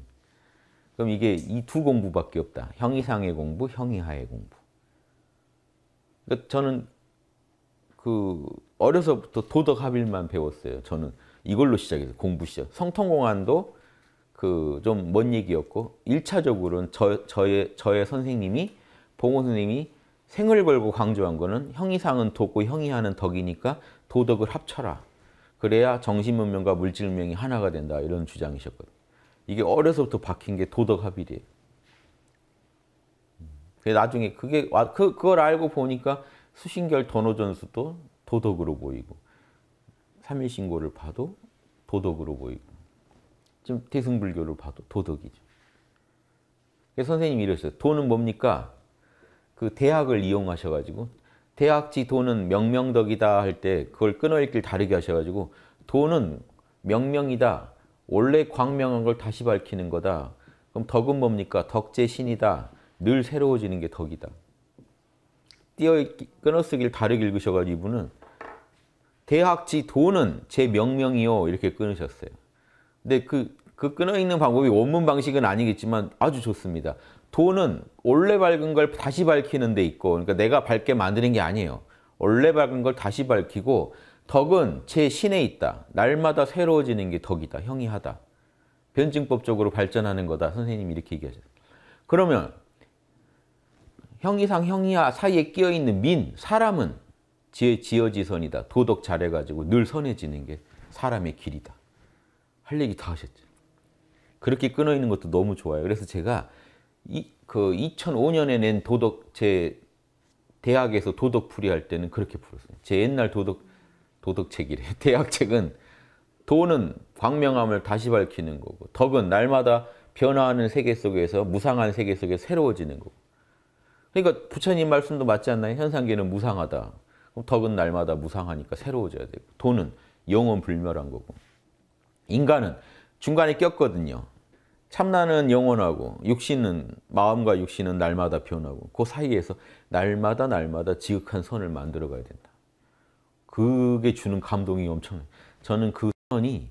그럼 이게 이 두 공부밖에 없다. 형이상의 공부, 형이하의 공부. 그러니까 저는 그 어려서부터 도덕합일만 배웠어요. 저는 이걸로 시작해서 공부 시작. 성통공안도 그좀 먼 얘기였고 1차적으로는 저, 저의, 저의 선생님이 봉호 선생님이 생을 걸고 강조한 거는 형이상은 돕고 형이하는 덕이니까 도덕을 합쳐라. 그래야 정신문명과 물질문명이 하나가 된다. 이런 주장이셨거든요. 이게 어려서부터 박힌 게 도덕합일이에요. 음. 나중에 그게 그, 그걸 알고 보니까 수신결 도노전수도 도덕으로 보이고 삼일신고를 봐도 도덕으로 보이고 지금 대승불교를 봐도 도덕이죠. 선생님이 이러셨어요. 도는 뭡니까? 그 대학을 이용하셔가지고 대학지 도는 명명덕이다 할 때 그걸 끊어읽길 다르게 하셔가지고 도는 명명이다. 원래 광명한 걸 다시 밝히는 거다. 그럼 덕은 뭡니까? 덕제 신이다. 늘 새로워지는 게 덕이다. 끊어쓰기 다르게 읽으셔가지고 이분은 대학지 도는 제 명명이요 이렇게 끊으셨어요. 근데 그, 그 끊어읽는 방법이 원문 방식은 아니겠지만 아주 좋습니다. 돈은 원래 밝은 걸 다시 밝히는 데 있고 그러니까 내가 밝게 만드는 게 아니에요. 원래 밝은 걸 다시 밝히고 덕은 제 신에 있다. 날마다 새로워지는 게 덕이다. 형이하다. 변증법적으로 발전하는 거다. 선생님이 이렇게 얘기하죠. 그러면 형이상 형이하 사이에 끼어있는 민, 사람은 지혜, 지어지선이다. 도덕 잘해가지고 늘 선해지는 게 사람의 길이다. 할 얘기 다 하셨죠. 그렇게 끊어있는 것도 너무 좋아요. 그래서 제가 이, 그 2005년에 낸 도덕 제 대학에서 도덕 풀이할 때는 그렇게 풀었어요. 제 옛날 도덕 도덕책이래. [LAUGHS] 대학책은 도는 광명함을 다시 밝히는 거고 덕은 날마다 변화하는 세계 속에서 무상한 세계 속에 새로워지는 거고. 그러니까 부처님 말씀도 맞지 않나요? 현상계는 무상하다. 그럼 덕은 날마다 무상하니까 새로워져야 되고 도는 영원 불멸한 거고 인간은 중간에 꼈거든요. 참나는 영원하고 육신은 마음과 육신은 날마다 변하고 그 사이에서 날마다 날마다 지극한 선을 만들어 가야 된다. 그게 주는 감동이 엄청나요. 저는 그 선이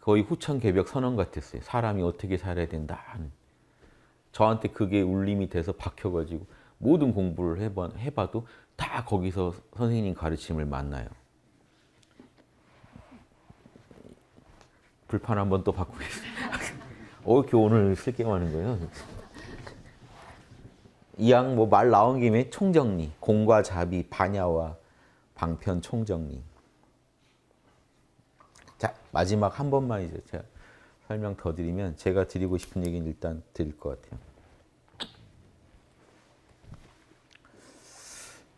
거의 후천개벽 선언 같았어요. 사람이 어떻게 살아야 된다 저한테 그게 울림이 돼서 박혀가지고 모든 공부를 해봐, 해봐도 다 거기서 선생님 가르침을 만나요. 불판 한 번 또 바꾸겠습니다. [LAUGHS] 어, 이렇게 오늘 실게임하는 거예요? 이왕 뭐말 나온 김에 총정리, 공과 잡이, 반야와 방편 총정리. 자, 마지막 한 번만 이제 제가 설명 더 드리면 제가 드리고 싶은 얘기는 일단 드릴 것 같아요.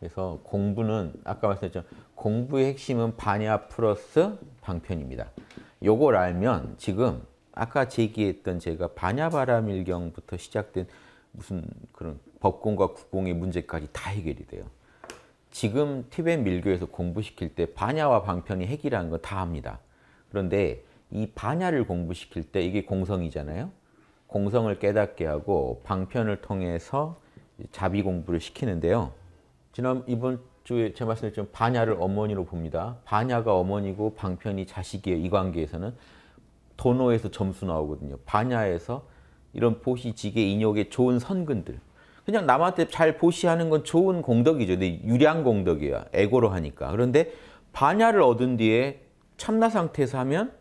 그래서 공부는 아까 말씀드렸죠. 공부의 핵심은 반야 플러스 방편입니다. 요걸 알면 지금 아까 제기했던 제가 반야바라밀경부터 시작된 무슨 그런 법공과 국공의 문제까지 다 해결이 돼요. 지금 티벳 밀교에서 공부시킬 때 반야와 방편이 핵이라는 거다 합니다. 그런데 이 반야를 공부시킬 때 이게 공성이잖아요. 공성을 깨닫게 하고 방편을 통해서 자비 공부를 시키는데요. 지난 이번 주에 제말씀드렸 반야를 어머니로 봅니다. 반야가 어머니고 방편이 자식이에요. 이 관계에서는. 도노에서 점수 나오거든요. 반야에서 이런 보시, 지게, 인욕의 좋은 선근들. 그냥 남한테 잘 보시하는 건 좋은 공덕이죠. 근데 유량 공덕이야. 에고로 하니까. 그런데 반야를 얻은 뒤에 참나 상태에서 하면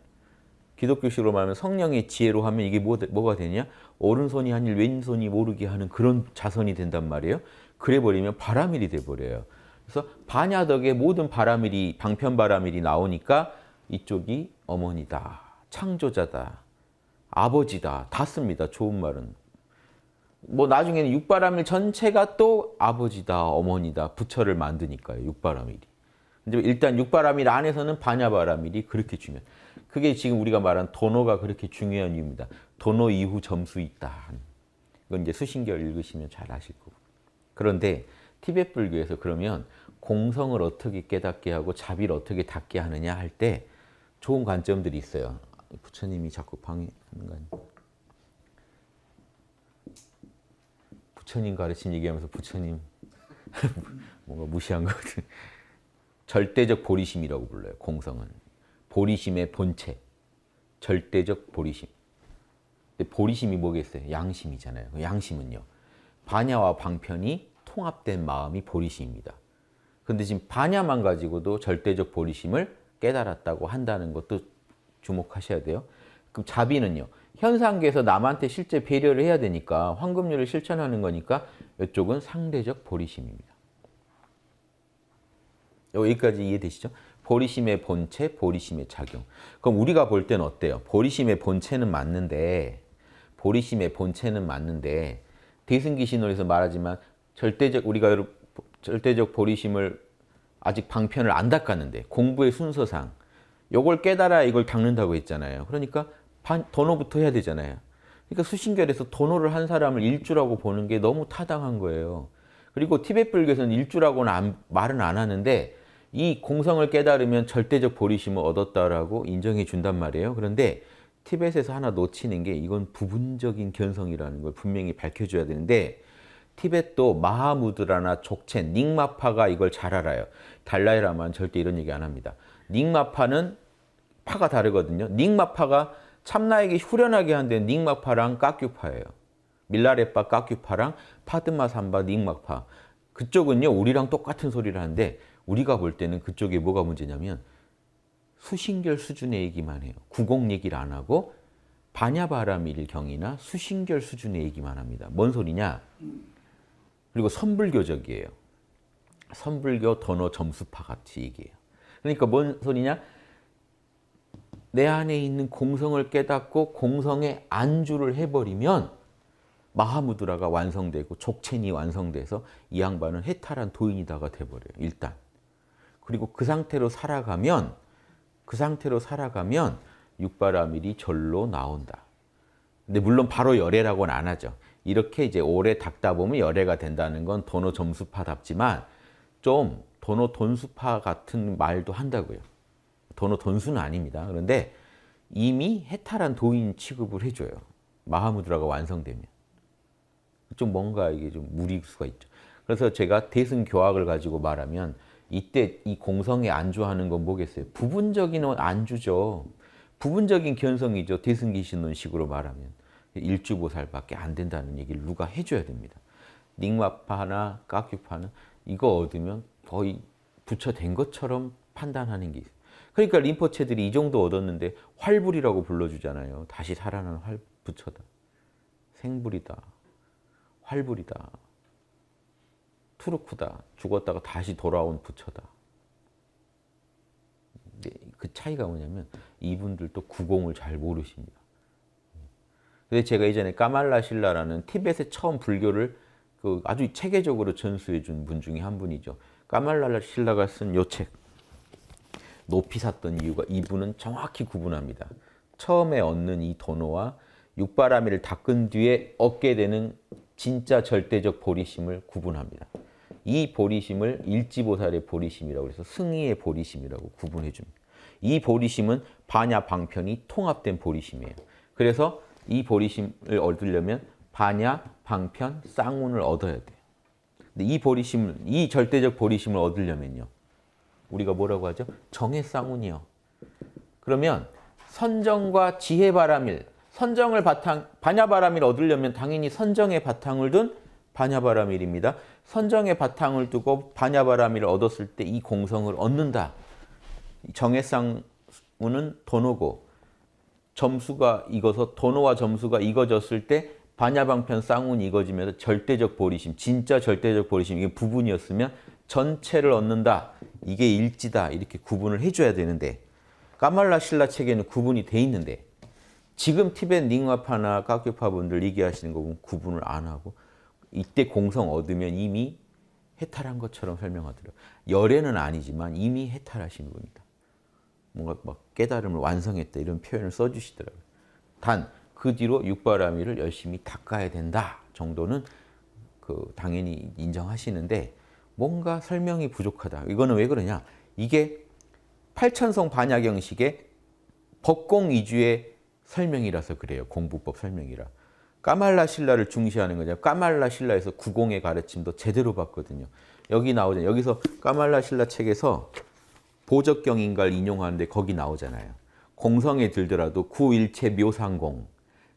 기독교식으로 말하면 성령의 지혜로 하면 이게 뭐, 뭐가 되냐? 오른손이 한 일 왼손이 모르게 하는 그런 자선이 된단 말이에요. 그래 버리면 바람일이 돼 버려요. 그래서 반야덕의 모든 바람일이 방편바람일이 나오니까 이쪽이 어머니다. 창조자다, 아버지다 다 씁니다. 좋은 말은. 뭐 나중에는 육바라밀 전체가 또 아버지다, 어머니다, 부처를 만드니까요. 육바라밀이. 근데 일단 육바라밀 안에서는 반야바라밀이 그렇게 중요해 그게 지금 우리가 말한 도노가 그렇게 중요한 이유입니다. 도노 이후 점수 있다. 이건 이제 수신결 읽으시면 잘 아실 거고. 그런데 티벳 불교에서 그러면 공성을 어떻게 깨닫게 하고 자비를 어떻게 닦게 하느냐 할 때 좋은 관점들이 있어요. 부처님이 자꾸 방해하는 거 아닙니까? 부처님 가르침 얘기하면서 부처님 [LAUGHS] 뭔가 무시한 것 같은 절대적 보리심이라고 불러요. 공성은 보리심의 본체 절대적 보리심 근데 보리심이 뭐겠어요? 양심이잖아요. 그 양심은요. 반야와 방편이 통합된 마음이 보리심입니다. 근데 지금 반야만 가지고도 절대적 보리심을 깨달았다고 한다는 것도 주목하셔야 돼요. 그럼 자비는요. 현상계에서 남한테 실제 배려를 해야 되니까 황금률을 실천하는 거니까 이쪽은 상대적 보리심입니다. 여기까지 이해되시죠? 보리심의 본체, 보리심의 작용. 그럼 우리가 볼 때는 어때요? 보리심의 본체는 맞는데 보리심의 본체는 맞는데 대승기 신론에서 말하지만 절대적 우리가 절대적 보리심을 아직 방편을 안 닦았는데 공부의 순서상 요걸 깨달아 이걸 닦는다고 했잖아요. 그러니까 반, 도노부터 해야 되잖아요. 그러니까 수신결에서 도노를 한 사람을 일주라고 보는 게 너무 타당한 거예요. 그리고 티벳 불교에서는 일주라고는 안, 말은 안 하는데 이 공성을 깨달으면 절대적 보리심을 얻었다라고 인정해 준단 말이에요. 그런데 티벳에서 하나 놓치는 게 이건 부분적인 견성이라는 걸 분명히 밝혀줘야 되는데 티벳도 마하무드라나 족첸, 닉마파가 이걸 잘 알아요. 달라이라만 절대 이런 얘기 안 합니다. 닉마파는 파가 다르거든요. 닉마파가 참나에게 후련하게 한 데는 닉마파랑 까큐파예요. 밀라레파, 까큐파랑 파드마 삼바, 닉마파. 그쪽은요, 우리랑 똑같은 소리를 하는데 우리가 볼 때는 그쪽에 뭐가 문제냐면 수신결 수준의 얘기만 해요. 구공 얘기를 안 하고 반야바라밀 경이나 수신결 수준의 얘기만 합니다. 뭔 소리냐? 그리고 선불교적이에요. 선불교 더너 점수파 같이 얘기해요. 그러니까 뭔 소리냐? 내 안에 있는 공성을 깨닫고 공성에 안주를 해버리면 마하무드라가 완성되고 족첸이 완성돼서 이 양반은 해탈한 도인이다가 돼버려요. 일단. 그리고 그 상태로 살아가면 그 상태로 살아가면 육바라밀이 절로 나온다. 근데 물론 바로 열애라고는 안 하죠. 이렇게 이제 오래 닦다 보면 열애가 된다는 건 도너 점수파답지만 좀 도너 돈수파 같은 말도 한다고요. 도너 돈수는 아닙니다. 그런데 이미 해탈한 도인 취급을 해줘요. 마하무드라가 완성되면. 좀 뭔가 이게 좀 무리수가 있죠. 그래서 제가 대승교학을 가지고 말하면 이때 이 공성에 안주하는 건 뭐겠어요? 부분적인 안주죠. 부분적인 견성이죠. 대승기신론식으로 말하면. 일주보살밖에 안 된다는 얘기를 누가 해줘야 됩니다. 닉마파나 까큐파는 이거 얻으면 거의 부처된 것처럼 판단하는 게 있어요. 그러니까 림포체들이 이 정도 얻었는데 활불이라고 불러주잖아요. 다시 살아난 활, 부처다. 생불이다. 활불이다. 투르쿠다. 죽었다가 다시 돌아온 부처다. 근데 그 차이가 뭐냐면 이분들도 구공을 잘 모르십니다. 근데 제가 예전에 까말라실라라는 티벳에 처음 불교를 그 아주 체계적으로 전수해 준 분 중에 한 분이죠. 까말랄라 신라가 쓴 요 책 높이 샀던 이유가 이분은 정확히 구분합니다. 처음에 얻는 이 도노와 육바라밀을 닦은 뒤에 얻게 되는 진짜 절대적 보리심을 구분합니다. 이 보리심을 일지보살의 보리심이라고 해서 승의의 보리심이라고 구분해 줍니다. 이 보리심은 반야 방편이 통합된 보리심이에요. 그래서 이 보리심을 얻으려면 반야, 방편, 쌍운을 얻어야 돼요. 근데 이 보리심을, 이 절대적 보리심을 얻으려면요. 우리가 뭐라고 하죠? 정의 쌍운이요. 그러면 선정과 지혜 바람일, 선정을 바탕, 반야바람일 얻으려면 당연히 선정의 바탕을 둔 반야바람일입니다. 선정의 바탕을 두고 반야바람일을 얻었을 때 이 공성을 얻는다. 정해상우는 도노고 점수가 익어서 도노와 점수가 익어졌을 때 반야방편 쌍운 이거지면서 절대적 보리심, 진짜 절대적 보리심 이게 부분이었으면 전체를 얻는다. 이게 일지다. 이렇게 구분을 해줘야 되는데 까말라 신라 책에는 구분이 돼 있는데 지금 티벳 닝화파나 까큐파분들 얘기하시는 거 보면 구분을 안 하고 이때 공성 얻으면 이미 해탈한 것처럼 설명하더라고요. 열애는 아니지만 이미 해탈하신 분이다. 뭔가 막 깨달음을 완성했다 이런 표현을 써주시더라고요. 단그 뒤로 육바라밀을 열심히 닦아야 된다 정도는 그 당연히 인정하시는데 뭔가 설명이 부족하다. 이거는 왜 그러냐? 이게 팔천성 반야 형식의 법공 위주의 설명이라서 그래요. 공부법 설명이라. 까말라 신라를 중시하는 거죠. 까말라 신라에서 구공의 가르침도 제대로 받거든요. 여기 나오잖아요. 여기서 까말라 신라 책에서 보적경인가를 인용하는데 거기 나오잖아요. 공성에 들더라도 구일체 묘상공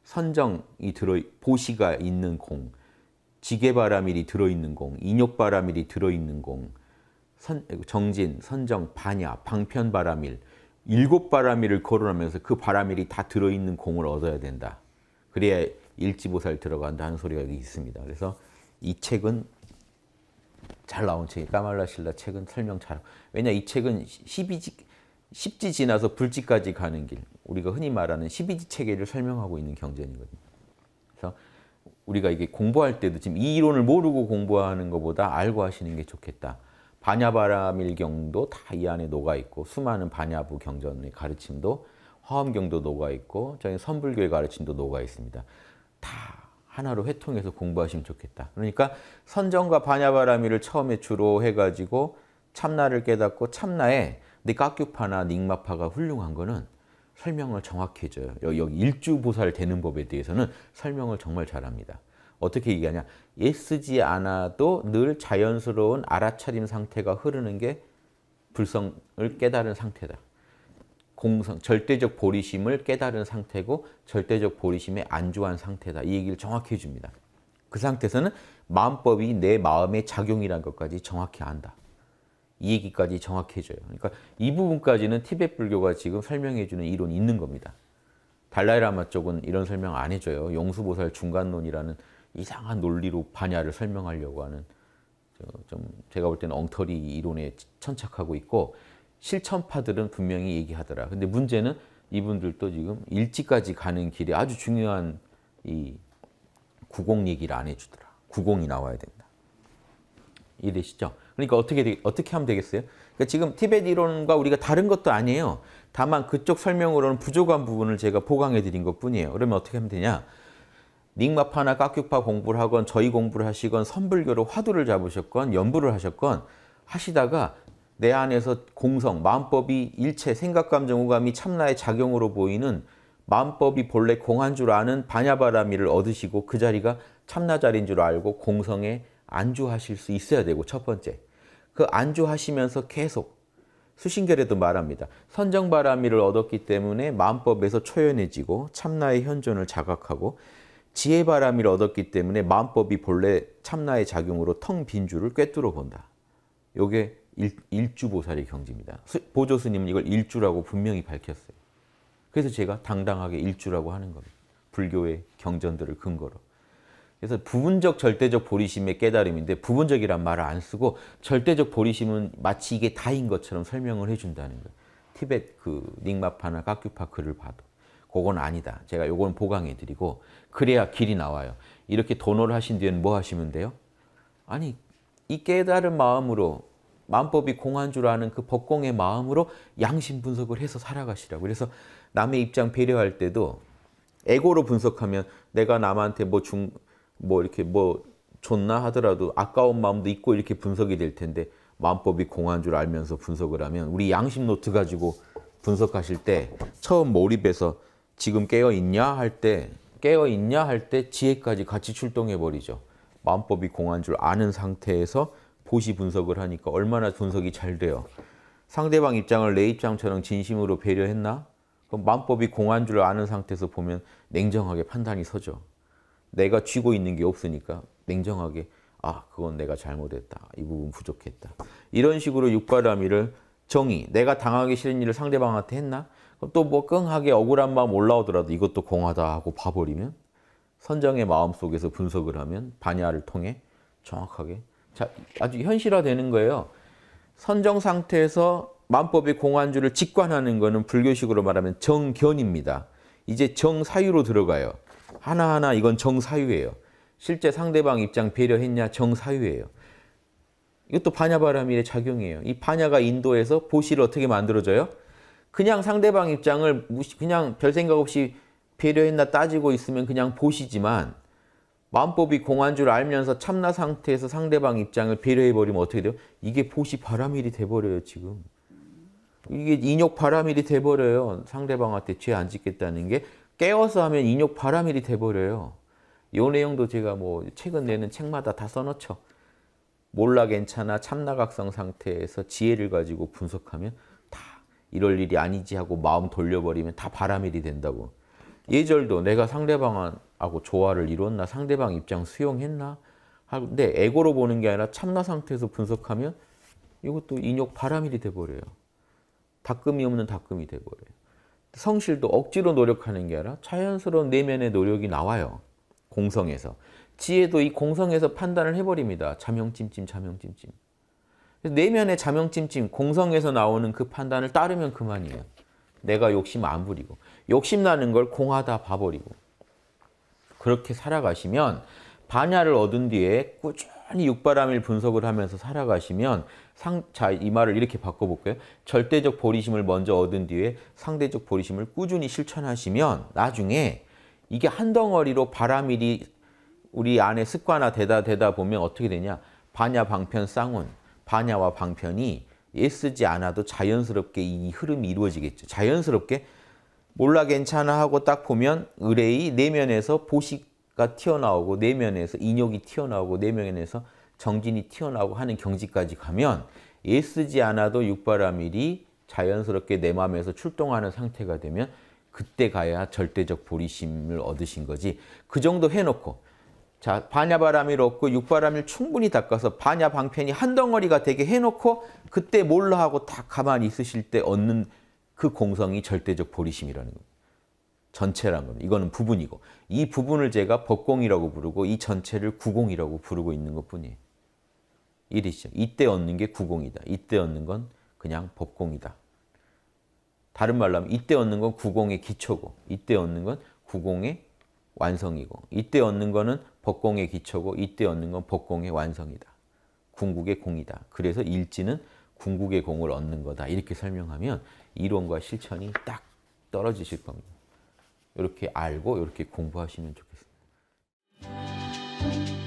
선정이 들어 보시가 있는 공, 지게바라밀이 들어있는 공, 인욕바라밀이 들어있는 공, 선, 정진, 선정, 반야, 방편바라밀, 일곱 바라밀을 거론하면서 그 바라밀이 다 들어있는 공을 얻어야 된다. 그래야 일지보살 들어간다 하는 소리가 여기 있습니다. 그래서 이 책은 잘 나온 책이 까말라실라 책은 설명 잘. 왜냐 이 책은 12지, 10지 지나서 불지까지 가는 길. 우리가 흔히 말하는 12지 체계를 설명하고 있는 경전이거든요. 그래서 우리가 이게 공부할 때도 지금 이 이론을 모르고 공부하는 것보다 알고 하시는 게 좋겠다. 반야바라밀경도 다 이 안에 녹아 있고 수많은 반야부 경전의 가르침도 화엄경도 녹아 있고 저희 선불교의 가르침도 녹아 있습니다. 다 하나로 회통해서 공부하시면 좋겠다. 그러니까 선정과 반야바라밀을 처음에 주로 해가지고 참나를 깨닫고 참나에 근 깍규파나 닉마파가 훌륭한 거는 설명을 정확 해줘요. 여기, 여기 일주보살 되는 법에 대해서는 설명을 정말 잘합니다. 어떻게 얘기하냐. 애쓰지 않아도 늘 자연스러운 알아차림 상태가 흐르는 게 불성을 깨달은 상태다. 공성, 절대적 보리심을 깨달은 상태고 절대적 보리심에 안주한 상태다. 이 얘기를 정확히 해줍니다. 그 상태에서는 마음법이 내 마음의 작용이라는 것까지 정확히 안다. 이 얘기까지 정확해져요. 그러니까 이 부분까지는 티벳 불교가 지금 설명해주는 이론이 있는 겁니다. 달라이라마 쪽은 이런 설명 안 해줘요. 용수보살 중간론이라는 이상한 논리로 반야를 설명하려고 하는 좀 제가 볼 때는 엉터리 이론에 천착하고 있고 실천파들은 분명히 얘기하더라. 근데 문제는 이분들도 지금 일지까지 가는 길에 아주 중요한 이 구공 얘기를 안 해주더라. 구공이 나와야 된다. 이해되시죠? 그러니까 어떻게 어떻게 하면 되겠어요? 그러니까 지금 티벳 이론과 우리가 다른 것도 아니에요. 다만 그쪽 설명으로는 부족한 부분을 제가 보강해 드린 것뿐이에요. 그러면 어떻게 하면 되냐? 닉마파나 까큐파 공부를 하건 저희 공부를 하시건 선불교로 화두를 잡으셨건 연부를 하셨건 하시다가 내 안에서 공성, 마음법이 일체, 생각, 감정, 오감이 참나의 작용으로 보이는 마음법이 본래 공한 줄 아는 반야바라미를 얻으시고 그 자리가 참나 자리인 줄 알고 공성에 안주하실 수 있어야 되고 첫 번째. 그 안주하시면서 계속 수신결에도 말합니다. 선정바람이를 얻었기 때문에 마음법에서 초연해지고 참나의 현존을 자각하고 지혜바람이를 얻었기 때문에 마음법이 본래 참나의 작용으로 텅 빈 줄을 꿰뚫어 본다. 요게 일, 주보살의 경지입니다. 보조스님은 이걸 일주라고 분명히 밝혔어요. 그래서 제가 당당하게 일주라고 하는 겁니다. 불교의 경전들을 근거로. 그래서 부분적 절대적 보리심의 깨달음인데 부분적이란 말을 안 쓰고 절대적 보리심은 마치 이게 다인 것처럼 설명을 해준다는 거예요. 티벳 그 닉마파나 까큐파크를 봐도 그건 아니다. 제가 요건 보강해드리고 그래야 길이 나와요. 이렇게 도노를 하신 뒤에는 뭐 하시면 돼요? 아니 이 깨달은 마음으로 만법이 공한 줄 아는 그 법공의 마음으로 양심 분석을 해서 살아가시라고. 그래서 남의 입장 배려할 때도 에고로 분석하면 내가 남한테 뭐 중, 뭐 이렇게 뭐 좋나 하더라도 아까운 마음도 있고 이렇게 분석이 될 텐데 마음법이 공한 줄 알면서 분석을 하면 우리 양심 노트 가지고 분석하실 때 처음 몰입해서 지금 깨어 있냐 할 때 깨어 있냐 할 때 지혜까지 같이 출동해 버리죠. 마음법이 공한 줄 아는 상태에서 보시 분석을 하니까 얼마나 분석이 잘 돼요. 상대방 입장을 내 입장처럼 진심으로 배려했나? 그럼 마음법이 공한 줄 아는 상태에서 보면 냉정하게 판단이 서죠. 내가 쥐고 있는 게 없으니까 냉정하게 아 그건 내가 잘못했다. 이 부분 부족했다. 이런 식으로 육바라미를 정의, 내가 당하기 싫은 일을 상대방한테 했나? 또 뭐 끙하게 억울한 마음 올라오더라도 이것도 공하다 하고 봐버리면 선정의 마음 속에서 분석을 하면 반야를 통해 정확하게 자, 아주 현실화되는 거예요. 선정 상태에서 만법의 공한주를 직관하는 것은 불교식으로 말하면 정견입니다. 이제 정사유로 들어가요. 하나하나 이건 정사유예요. 실제 상대방 입장 배려했냐 정사유예요. 이것도 반야바람일의 작용이에요. 이 반야가 인도에서 보시를 어떻게 만들어줘요? 그냥 상대방 입장을 무시, 그냥 별 생각 없이 배려했나 따지고 있으면 그냥 보시지만 마음법이 공한 줄 알면서 참나 상태에서 상대방 입장을 배려해버리면 어떻게 돼요? 이게 보시 바람일이 돼버려요, 지금. 이게 인욕 바람일이 돼버려요. 상대방한테 죄 안 짓겠다는 게 깨워서 하면 인욕 바람일이 돼버려요. 요 내용도 제가 뭐 최근 내는 책마다 다 써놓죠. 몰라 괜찮아 참나각성 상태에서 지혜를 가지고 분석하면 다 이럴 일이 아니지 하고 마음 돌려버리면 다 바람일이 된다고. 예절도 내가 상대방하고 조화를 이뤘나 상대방 입장 수용했나 근데 에고로 보는 게 아니라 참나 상태에서 분석하면 이것도 인욕 바람일이 돼버려요. 닦음이 없는 닦음이 돼버려요. 성실도 억지로 노력하는 게 아니라 자연스러운 내면의 노력이 나와요. 공성에서. 지혜도 이 공성에서 판단을 해버립니다. 자명찜찜, 자명찜찜. 내면의 자명찜찜, 공성에서 나오는 그 판단을 따르면 그만이에요. 내가 욕심 안 부리고. 욕심나는 걸 공하다 봐버리고. 그렇게 살아가시면 반야를 얻은 뒤에 꾸준히 육바람일 분석을 하면서 살아가시면 상, 자, 이 말을 이렇게 바꿔볼게요. 절대적 버리심을 먼저 얻은 뒤에 상대적 버리심을 꾸준히 실천하시면 나중에 이게 한 덩어리로 바람일이 우리 안에 습관화되다 되다 보면 어떻게 되냐. 반야 방편 쌍운, 반야와 방편이 애쓰지 않아도 자연스럽게 이 흐름이 이루어지겠죠. 자연스럽게 몰라 괜찮아 하고 딱 보면 의뢰의 내면에서 보식가 튀어나오고 내면에서 인욕이 튀어나오고 내면에서 정진이 튀어나오고 하는 경지까지 가면 애쓰지 않아도 육바라밀이 자연스럽게 내 마음에서 출동하는 상태가 되면 그때 가야 절대적 보리심을 얻으신 거지. 그 정도 해놓고 자반야바라밀 얻고 육바라밀 충분히 닦아서 반야방편이 한 덩어리가 되게 해놓고 그때 몰라 하고 다 가만히 있으실 때 얻는 그 공성이 절대적 보리심이라는 거니다 전체란 겁니다. 이거는 부분이고 이 부분을 제가 법공이라고 부르고 이 전체를 구공이라고 부르고 있는 것뿐이에요. 1이죠. 이때 얻는 게 구공이다. 이때 얻는 건 그냥 법공이다. 다른 말로 하면 이때 얻는 건 구공의 기초고 이때 얻는 건 구공의 완성이고 이때 얻는 거는 법공의 기초고 이때 얻는 건 법공의 완성이다. 궁극의 공이다. 그래서 일지는 궁극의 공을 얻는 거다. 이렇게 설명하면 이론과 실천이 딱 떨어지실 겁니다. 이렇게 알고 이렇게 공부하시면 좋겠습니다.